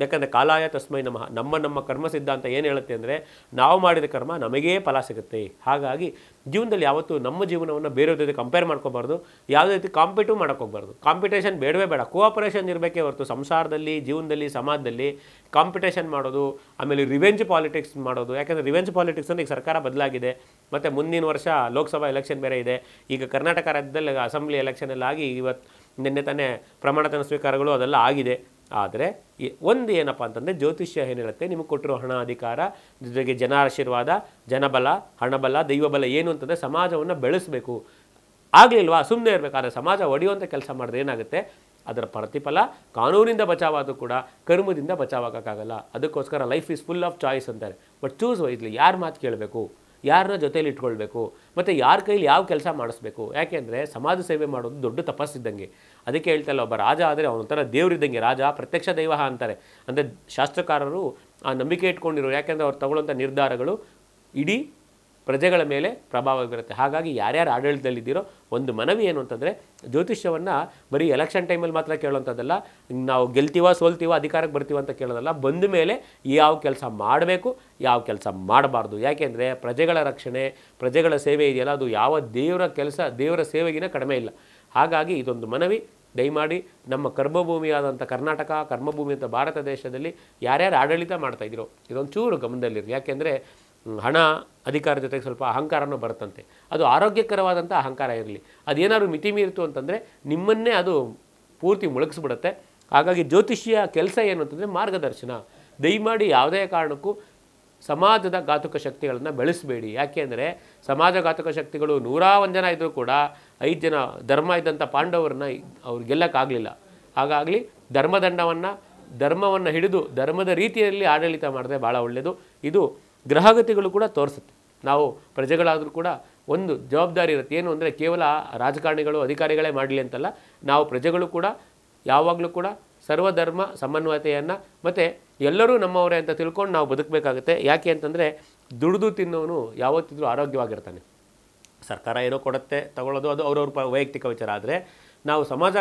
ಯಾಕಂದರೆ ಕಾಲಾಯ ತಸ್ಮೈ ನಮಃ ನಮ್ಮ ನಮ್ಮ ಕರ್ಮ ಸಿದ್ಧಾಂತ ಏನು ಹೇಳುತ್ತೆ ಅಂದರೆ ನಾವು ಮಾಡಿದ ಕರ್ಮ ನಮಗೇ ಫಲ ಸಿಗುತ್ತೆ ಹಾಗಾಗಿ ಜೀವನದಲ್ಲಿ ಯಾವತ್ತೂ ನಮ್ಮ ಜೀವನವನ್ನು ಬೇರೆ ಜೊತೆ ಕಂಪೇರ್ ಮಾಡ್ಕೋಬಾರ್ದು ಯಾವುದೇ ರೀತಿ ಕಾಂಪಿಟಿವ್ ಮಾಡೋಕ್ಕೋಗ್ಬಾರ್ದು ಕಾಂಪಿಟೇಷನ್ ಬೇಡವೇ ಬೇಡ ಕೋಆಪರೇಷನ್ ಇರಬೇಕೇ ಹೊರತು ಸಂಸಾರದಲ್ಲಿ ಜೀವನದಲ್ಲಿ ಸಮಾಜದಲ್ಲಿ ಕಾಂಪಿಟೇಷನ್ ಮಾಡೋದು ಆಮೇಲೆ ರಿವೆಂಜ್ ಪಾಲಿಟಿಕ್ಸ್ ಮಾಡೋದು ಯಾಕಂದರೆ ರಿವೆಂಜ್ ಪಾಲಿಟಿಕ್ಸ್ ಈಗ ಸರ್ಕಾರ ಬದಲಾಗಿದೆ ಮತ್ತು ಮುಂದಿನ ವರ್ಷ ಲೋಕಸಭಾ ಎಲೆಕ್ಷನ್ ಬೇರೆ ಇದೆ ಈಗ ಕರ್ನಾಟಕ ರಾಜ್ಯದಲ್ಲಿ ಅಸೆಂಬ್ಲಿ ಎಲೆಕ್ಷನ್ ಆಗಿ ಇವತ್ತು ನಿನ್ನೆ ತಾನೇ ಪ್ರಮಾಣತನ ಸ್ವೀಕಾರಗಳು ಅದೆಲ್ಲ ಆಗಿದೆ ಆದರೆ ಒಂದು ಏನಪ್ಪ ಅಂತಂದರೆ ಜ್ಯೋತಿಷ್ಯ ಏನಿರುತ್ತೆ ನಿಮಗೆ ಕೊಟ್ಟಿರೋ ಹಣ ಅಧಿಕಾರ ಜೊತೆಗೆ ಆಶೀರ್ವಾದ ಜನಬಲ ಹಣಬಲ ದೈವಬಲ ಏನು ಅಂತಂದರೆ ಸಮಾಜವನ್ನು ಬೆಳೆಸಬೇಕು ಆಗಲಿಲ್ವಾ ಸುಮ್ಮನೆ ಇರಬೇಕಾದ್ರೆ ಸಮಾಜ ಒಡೆಯುವಂಥ ಕೆಲಸ ಮಾಡಿದ್ರೆ ಏನಾಗುತ್ತೆ ಅದರ ಪ್ರತಿಫಲ ಕಾನೂನಿಂದ ಬಚಾವಾದರೂ ಕೂಡ ಕರ್ಮದಿಂದ ಬಚಾವಾಗಕ್ಕಾಗಲ್ಲ ಅದಕ್ಕೋಸ್ಕರ life is full of choice ಅಂತಾರೆ ಬಟ್ ಚೂಸ್ ವೈಸ್ಲಿ ಯಾರು ಮಾತು ಕೇಳಬೇಕು ಯಾರನ್ನ ಜೊತೇಲಿ ಇಟ್ಕೊಳ್ಬೇಕು ಮತ್ತು ಯಾರ ಕೈಲಿ ಯಾವ ಕೆಲಸ ಮಾಡಿಸ್ಬೇಕು ಯಾಕೆಂದರೆ ಸಮಾಜ ಸೇವೆ ಮಾಡೋದು ದೊಡ್ಡ ತಪಸ್ಸಿದ್ದಂಗೆ ಅದಕ್ಕೆ ಇಲ್ಲ ಒಬ್ಬ ರಾಜ ಆದರೆ ಅವನೊಂಥರ ದೇವರಿದ್ದಂಗೆ ರಾಜ ಪ್ರತ್ಯಕ್ಷ ದೈವ ಅಂತಾರೆ ಅಂದರೆ ಶಾಸ್ತ್ರಕಾರರು ಆ ನಂಬಿಕೆ ಇಟ್ಕೊಂಡಿರೋರು ಯಾಕೆಂದರೆ ಅವ್ರು ತಗೊಳ್ಳೋಂಥ ನಿರ್ಧಾರಗಳು ಇಡೀ ಪ್ರಜೆಗಳ ಮೇಲೆ ಪ್ರಭಾವ ಬೀರುತ್ತೆ ಹಾಗಾಗಿ ಯಾರ್ಯಾರು ಆಡಳಿತದಲ್ಲಿದ್ದೀರೋ ಒಂದು ಮನವಿ ಏನು ಅಂತಂದರೆ ಜ್ಯೋತಿಷ್ಯವನ್ನು ಬರೀ ಎಲೆಕ್ಷನ್ ಟೈಮಲ್ಲಿ ಮಾತ್ರ ಕೇಳೋಂಥದ್ದಲ್ಲ ನಾವು ಗೆಲ್ತೀವ ಸೋಲ್ತೀವ ಅಧಿಕಾರಕ್ಕೆ ಬರ್ತೀವ ಅಂತ ಕೇಳೋದಲ್ಲ ಬಂದ ಮೇಲೆ ಯಾವ ಕೆಲಸ ಮಾಡಬೇಕು ಯಾವ ಕೆಲಸ ಮಾಡಬಾರ್ದು ಯಾಕೆಂದರೆ ಪ್ರಜೆಗಳ ರಕ್ಷಣೆ ಪ್ರಜೆಗಳ ಸೇವೆ ಇದೆಯಲ್ಲ ಅದು ಯಾವ ದೇವರ ಕೆಲಸ ದೇವರ ಸೇವೆಗಿನ ಕಡಿಮೆ ಇಲ್ಲ ಹಾಗಾಗಿ ಇದೊಂದು ಮನವಿ ದಯಮಾಡಿ ನಮ್ಮ ಕರ್ಮಭೂಮಿಯಾದಂಥ ಕರ್ನಾಟಕ ಕರ್ಮಭೂಮಿ ಅಂತ ಭಾರತ ದೇಶದಲ್ಲಿ ಯಾರ್ಯಾರು ಆಡಳಿತ ಮಾಡ್ತಾಯಿದ್ದೀರೋ ಇದೊಂಚೂರು ಗಮನದಲ್ಲಿರಲಿ ಯಾಕೆಂದರೆ ಹಣ ಅಧಿಕಾರ ಜೊತೆಗೆ ಸ್ವಲ್ಪ ಅಹಂಕಾರನೂ ಬರುತ್ತಂತೆ ಅದು ಆರೋಗ್ಯಕರವಾದಂಥ ಅಹಂಕಾರ ಇರಲಿ ಅದೇನಾದ್ರು ಮಿತಿ ಮೀರಿತು ಅಂತಂದರೆ ನಿಮ್ಮನ್ನೇ ಅದು ಪೂರ್ತಿ ಮುಳುಗಿಸ್ಬಿಡುತ್ತೆ ಹಾಗಾಗಿ ಜ್ಯೋತಿಷಿಯ ಕೆಲಸ ಏನು ಅಂತಂದರೆ ಮಾರ್ಗದರ್ಶನ ದಯಮಾಡಿ ಯಾವುದೇ ಕಾರಣಕ್ಕೂ ಸಮಾಜದ ಘಾತುಕ ಶಕ್ತಿಗಳನ್ನು ಬೆಳೆಸಬೇಡಿ ಯಾಕೆ ಅಂದರೆ ಸಮಾಜ ಘಾತುಕ ಶಕ್ತಿಗಳು ನೂರ ಒಂದು ಜನ ಇದ್ದರೂ ಕೂಡ ಐದು ಜನ ಧರ್ಮ ಇದ್ದಂಥ ಪಾಂಡವರನ್ನ ಅವ್ರು ಗೆಲ್ಲಕ್ಕಾಗಲಿಲ್ಲ ಹಾಗಾಗಲಿ ಧರ್ಮದಂಡವನ್ನು ಧರ್ಮವನ್ನು ಹಿಡಿದು ಧರ್ಮದ ರೀತಿಯಲ್ಲಿ ಆಡಳಿತ ಮಾಡಿದ್ರೆ ಭಾಳ ಒಳ್ಳೆಯದು ಇದು ಗ್ರಹಗತಿಗಳು ಕೂಡ ತೋರಿಸುತ್ತೆ ನಾವು ಪ್ರಜೆಗಳಾದರೂ ಕೂಡ ಒಂದು ಜವಾಬ್ದಾರಿ ಇರುತ್ತೆ ಏನು ಅಂದರೆ ಕೇವಲ ರಾಜಕಾರಣಿಗಳು ಅಧಿಕಾರಿಗಳೇ ಮಾಡಲಿ ಅಂತಲ್ಲ ನಾವು ಪ್ರಜೆಗಳು ಕೂಡ ಯಾವಾಗಲೂ ಕೂಡ ಸರ್ವಧರ್ಮ ಸಮನ್ವಯತೆಯನ್ನು ಮತ್ತು ಎಲ್ಲರೂ ನಮ್ಮವರೇ ಅಂತ ತಿಳ್ಕೊಂಡು ನಾವು ಬದುಕಬೇಕಾಗುತ್ತೆ ಯಾಕೆ ಅಂತಂದರೆ ದುಡಿದು ತಿನ್ನೋನು ಯಾವತ್ತಿದ್ರೂ ಆರೋಗ್ಯವಾಗಿರ್ತಾನೆ ಸರ್ಕಾರ ಏನೋ ಕೊಡುತ್ತೆ ತಗೊಳ್ಳೋದು ಅದು ಅವ್ರವ್ರ ವೈಯಕ್ತಿಕ ವಿಚಾರ ಆದರೆ ನಾವು ಸಮಾಜ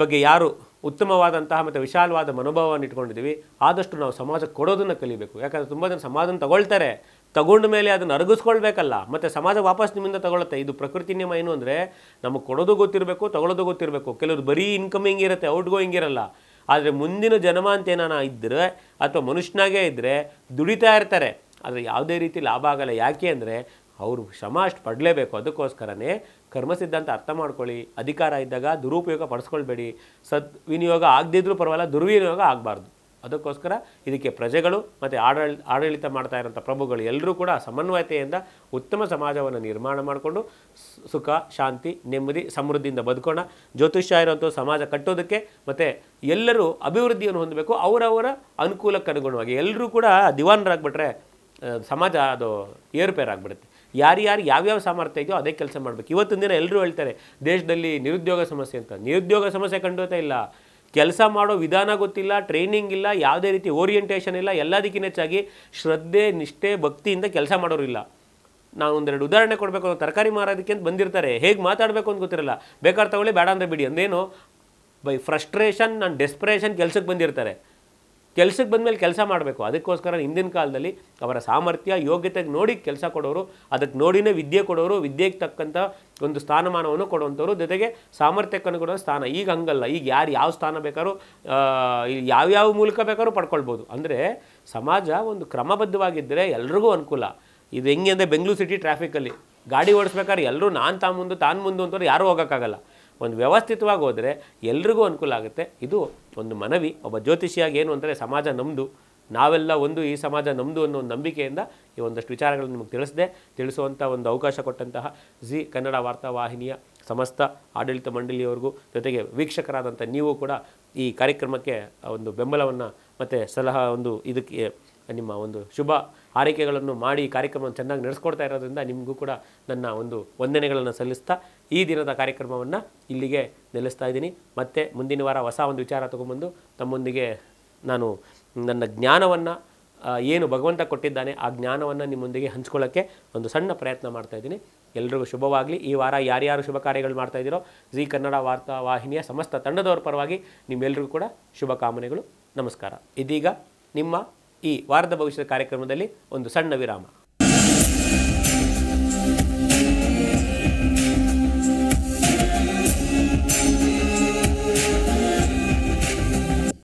ಬಗ್ಗೆ ಯಾರು ಉತ್ತಮವಾದಂತಹ ಮತ್ತು ವಿಶಾಲವಾದ ಮನೋಭಾವವನ್ನು ಇಟ್ಕೊಂಡಿದ್ದೀವಿ ಆದಷ್ಟು ನಾವು ಸಮಾಜಕ್ಕೆ ಕೊಡೋದನ್ನು ಕಲಿಬೇಕು ಯಾಕಂದರೆ ತುಂಬ ಜನ ಸಮಾಜ ತಗೊಳ್ತಾರೆ ತಗೊಂಡ ಮೇಲೆ ಅದನ್ನು ಅರಗಿಸ್ಕೊಳ್ಬೇಕಲ್ಲ ಮತ್ತು ಸಮಾಜ ವಾಪಸ್ ನಿಮ್ಮಿಂದ ತಗೊಳುತ್ತೆ ಇದು ಪ್ರಕೃತಿ ನಿಯಮ ಏನು ಅಂದರೆ ನಮಗೆ ಕೊಡೋದು ಗೊತ್ತಿರಬೇಕು ತಗೊಳ್ಳೋದು ಗೊತ್ತಿರಬೇಕು ಕೆಲವರು ಬರೀ ಇನ್ಕಮಿಂಗ್ ಇರುತ್ತೆ ಔಟ್ ಗೋಯಿಂಗ್ ಇರಲ್ಲ ಆದರೆ ಮುಂದಿನ ಅಂತ ಏನಾನ ಇದ್ದರೆ ಅಥವಾ ಮನುಷ್ಯನಾಗೇ ಇದ್ದರೆ ದುಡಿತಾ ಇರ್ತಾರೆ ಆದರೆ ಯಾವುದೇ ರೀತಿ ಲಾಭ ಆಗಲ್ಲ ಯಾಕೆ ಅಂದರೆ ಅವರು ಶ್ರಮ ಅಷ್ಟು ಪಡಲೇಬೇಕು ಅದಕ್ಕೋಸ್ಕರನೇ ಕರ್ಮಸಿದ್ಧಾಂತ ಅರ್ಥ ಮಾಡ್ಕೊಳ್ಳಿ ಅಧಿಕಾರ ಇದ್ದಾಗ ದುರುಪಯೋಗ ಪಡಿಸ್ಕೊಳ್ಬೇಡಿ ಸದ್ವಿನಿಯೋಗ ಆಗದಿದ್ರೂ ಪರವಾಗಿಲ್ಲ ದುರ್ವಿನಿಯೋಗ ಆಗಬಾರ್ದು ಅದಕ್ಕೋಸ್ಕರ ಇದಕ್ಕೆ ಪ್ರಜೆಗಳು ಮತ್ತು ಆಡಳಿ ಆಡಳಿತ ಮಾಡ್ತಾ ಇರೋಂಥ ಪ್ರಭುಗಳು ಎಲ್ಲರೂ ಕೂಡ ಸಮನ್ವಯತೆಯಿಂದ ಉತ್ತಮ ಸಮಾಜವನ್ನು ನಿರ್ಮಾಣ ಮಾಡಿಕೊಂಡು ಸುಖ ಶಾಂತಿ ನೆಮ್ಮದಿ ಸಮೃದ್ಧಿಯಿಂದ ಬದುಕೋಣ ಜ್ಯೋತಿಷ್ಯ ಇರೋಂಥ ಸಮಾಜ ಕಟ್ಟೋದಕ್ಕೆ ಮತ್ತು ಎಲ್ಲರೂ ಅಭಿವೃದ್ಧಿಯನ್ನು ಹೊಂದಬೇಕು ಅವರವರ ಅನುಕೂಲಕ್ಕೆ ಅನುಗುಣವಾಗಿ ಎಲ್ಲರೂ ಕೂಡ ದಿವಾನರಾಗ್ಬಿಟ್ರೆ ಸಮಾಜ ಅದು ಏರುಪೇರಾಗ್ಬಿಡುತ್ತೆ ಯಾರ್ಯಾರು ಯಾವ್ಯಾವ ಸಾಮರ್ಥ್ಯ ಇದೆಯೋ ಅದೇ ಕೆಲಸ ಮಾಡಬೇಕು ಇವತ್ತಿನ ದಿನ ಎಲ್ಲರೂ ಹೇಳ್ತಾರೆ ದೇಶದಲ್ಲಿ ನಿರುದ್ಯೋಗ ಸಮಸ್ಯೆ ಅಂತ ನಿರುದ್ಯೋಗ ಸಮಸ್ಯೆ ಕಂಡುತ್ತಾ ಇಲ್ಲ ಕೆಲಸ ಮಾಡೋ ವಿಧಾನ ಗೊತ್ತಿಲ್ಲ ಟ್ರೈನಿಂಗ್ ಇಲ್ಲ ಯಾವುದೇ ರೀತಿ ಓರಿಯೆಂಟೇಷನ್ ಇಲ್ಲ ಎಲ್ಲದಕ್ಕಿಂತ ಹೆಚ್ಚಾಗಿ ಶ್ರದ್ಧೆ ನಿಷ್ಠೆ ಭಕ್ತಿಯಿಂದ ಕೆಲಸ ಮಾಡೋರಿಲ್ಲ ನಾನು ಒಂದೆರಡು ಉದಾಹರಣೆ ಕೊಡಬೇಕು ಅಂತ ತರಕಾರಿ ಮಾರೋದಕ್ಕೆ ಅಂತ ಬಂದಿರ್ತಾರೆ ಹೇಗೆ ಮಾತಾಡಬೇಕು ಅಂತ ಗೊತ್ತಿರಲ್ಲ ಬೇಕಾದ್ರೆ ತಗೊಳ್ಳಿ ಬೇಡ ಅಂದರೆ ಬಿಡಿ ಅಂದೇನು ಬೈ ಫ್ರಸ್ಟ್ರೇಷನ್ ನಾನು ಡೆಸ್ಪ್ರೇಷನ್ ಕೆಲಸಕ್ಕೆ ಬಂದಿರ್ತಾರೆ ಕೆಲಸಕ್ಕೆ ಬಂದಮೇಲೆ ಕೆಲಸ ಮಾಡಬೇಕು ಅದಕ್ಕೋಸ್ಕರ ಹಿಂದಿನ ಕಾಲದಲ್ಲಿ ಅವರ ಸಾಮರ್ಥ್ಯ ಯೋಗ್ಯತೆಗೆ ನೋಡಿ ಕೆಲಸ ಕೊಡೋರು ಅದಕ್ಕೆ ನೋಡಿನೇ ವಿದ್ಯೆ ಕೊಡೋರು ವಿದ್ಯೆಗೆ ತಕ್ಕಂಥ ಒಂದು ಸ್ಥಾನಮಾನವನ್ನು ಕೊಡುವಂಥವ್ರು ಜೊತೆಗೆ ಸಾಮರ್ಥ್ಯಕ್ಕನುಗುಣ ಸ್ಥಾನ ಈಗ ಹಂಗಲ್ಲ ಈಗ ಯಾರು ಯಾವ ಸ್ಥಾನ ಬೇಕಾದ್ರೂ ಯಾವ್ಯಾವ ಮೂಲಕ ಬೇಕಾದ್ರೂ ಪಡ್ಕೊಳ್ಬೋದು ಅಂದರೆ ಸಮಾಜ ಒಂದು ಕ್ರಮಬದ್ಧವಾಗಿದ್ದರೆ ಎಲ್ರಿಗೂ ಅನುಕೂಲ ಇದು ಹೆಂಗೆ ಅಂದರೆ ಬೆಂಗಳೂರು ಸಿಟಿ ಟ್ರಾಫಿಕಲ್ಲಿ ಗಾಡಿ ಓಡಿಸ್ಬೇಕಾದ್ರೆ ಎಲ್ಲರೂ ನಾನು ತಾನು ಮುಂದೆ ತಾನು ಮುಂದೆ ಅಂತವ್ರು ಯಾರೂ ಹೋಗೋಕ್ಕಾಗಲ್ಲ ಒಂದು ವ್ಯವಸ್ಥಿತವಾಗಿ ಹೋದರೆ ಎಲ್ರಿಗೂ ಅನುಕೂಲ ಆಗುತ್ತೆ ಇದು ಒಂದು ಮನವಿ ಒಬ್ಬ ಜ್ಯೋತಿಷಿಯಾಗಿ ಏನು ಅಂದರೆ ಸಮಾಜ ನಮ್ಮದು ನಾವೆಲ್ಲ ಒಂದು ಈ ಸಮಾಜ ನಮ್ಮದು ಅನ್ನೋ ಒಂದು ನಂಬಿಕೆಯಿಂದ ಈ ಒಂದಷ್ಟು ವಿಚಾರಗಳನ್ನು ನಿಮಗೆ ತಿಳಿಸಿದೆ ತಿಳಿಸುವಂಥ ಒಂದು ಅವಕಾಶ ಕೊಟ್ಟಂತಹ ಜಿ ಕನ್ನಡ ವಾರ್ತಾ ವಾಹಿನಿಯ ಸಮಸ್ತ ಆಡಳಿತ ಮಂಡಳಿಯವ್ರಿಗೂ ಜೊತೆಗೆ ವೀಕ್ಷಕರಾದಂಥ ನೀವು ಕೂಡ ಈ ಕಾರ್ಯಕ್ರಮಕ್ಕೆ ಒಂದು ಬೆಂಬಲವನ್ನು ಮತ್ತು ಸಲಹಾ ಒಂದು ಇದಕ್ಕೆ ನಿಮ್ಮ ಒಂದು ಶುಭ ಆರೈಕೆಗಳನ್ನು ಮಾಡಿ ಕಾರ್ಯಕ್ರಮವನ್ನು ಚೆನ್ನಾಗಿ ನಡೆಸ್ಕೊಡ್ತಾ ಇರೋದ್ರಿಂದ ನಿಮಗೂ ಕೂಡ ನನ್ನ ಒಂದು ವಂದನೆಗಳನ್ನು ಸಲ್ಲಿಸ್ತಾ ಈ ದಿನದ ಕಾರ್ಯಕ್ರಮವನ್ನು ಇಲ್ಲಿಗೆ ನೆಲೆಸ್ತಾ ಇದ್ದೀನಿ ಮತ್ತು ಮುಂದಿನ ವಾರ ಹೊಸ ಒಂದು ವಿಚಾರ ತೊಗೊಂಬಂದು ತಮ್ಮೊಂದಿಗೆ ನಾನು ನನ್ನ ಜ್ಞಾನವನ್ನು ಏನು ಭಗವಂತ ಕೊಟ್ಟಿದ್ದಾನೆ ಆ ಜ್ಞಾನವನ್ನು ನಿಮ್ಮೊಂದಿಗೆ ಹಂಚ್ಕೊಳ್ಳೋಕ್ಕೆ ಒಂದು ಸಣ್ಣ ಪ್ರಯತ್ನ ಮಾಡ್ತಾಯಿದ್ದೀನಿ ಎಲ್ರಿಗೂ ಶುಭವಾಗಲಿ ಈ ವಾರ ಯಾರ್ಯಾರು ಶುಭ ಕಾರ್ಯಗಳು ಮಾಡ್ತಾ ಇದ್ದೀರೋ ಜಿ ಕನ್ನಡ ವಾರ್ತಾ ವಾಹಿನಿಯ ಸಮಸ್ತ ತಂಡದವರ ಪರವಾಗಿ ನಿಮ್ಮೆಲ್ಲರಿಗೂ ಕೂಡ ಶುಭಕಾಮನೆಗಳು ನಮಸ್ಕಾರ ಇದೀಗ ನಿಮ್ಮ ಈ ವಾರದ ಭವಿಷ್ಯದ ಕಾರ್ಯಕ್ರಮದಲ್ಲಿ ಒಂದು ಸಣ್ಣ ವಿರಾಮ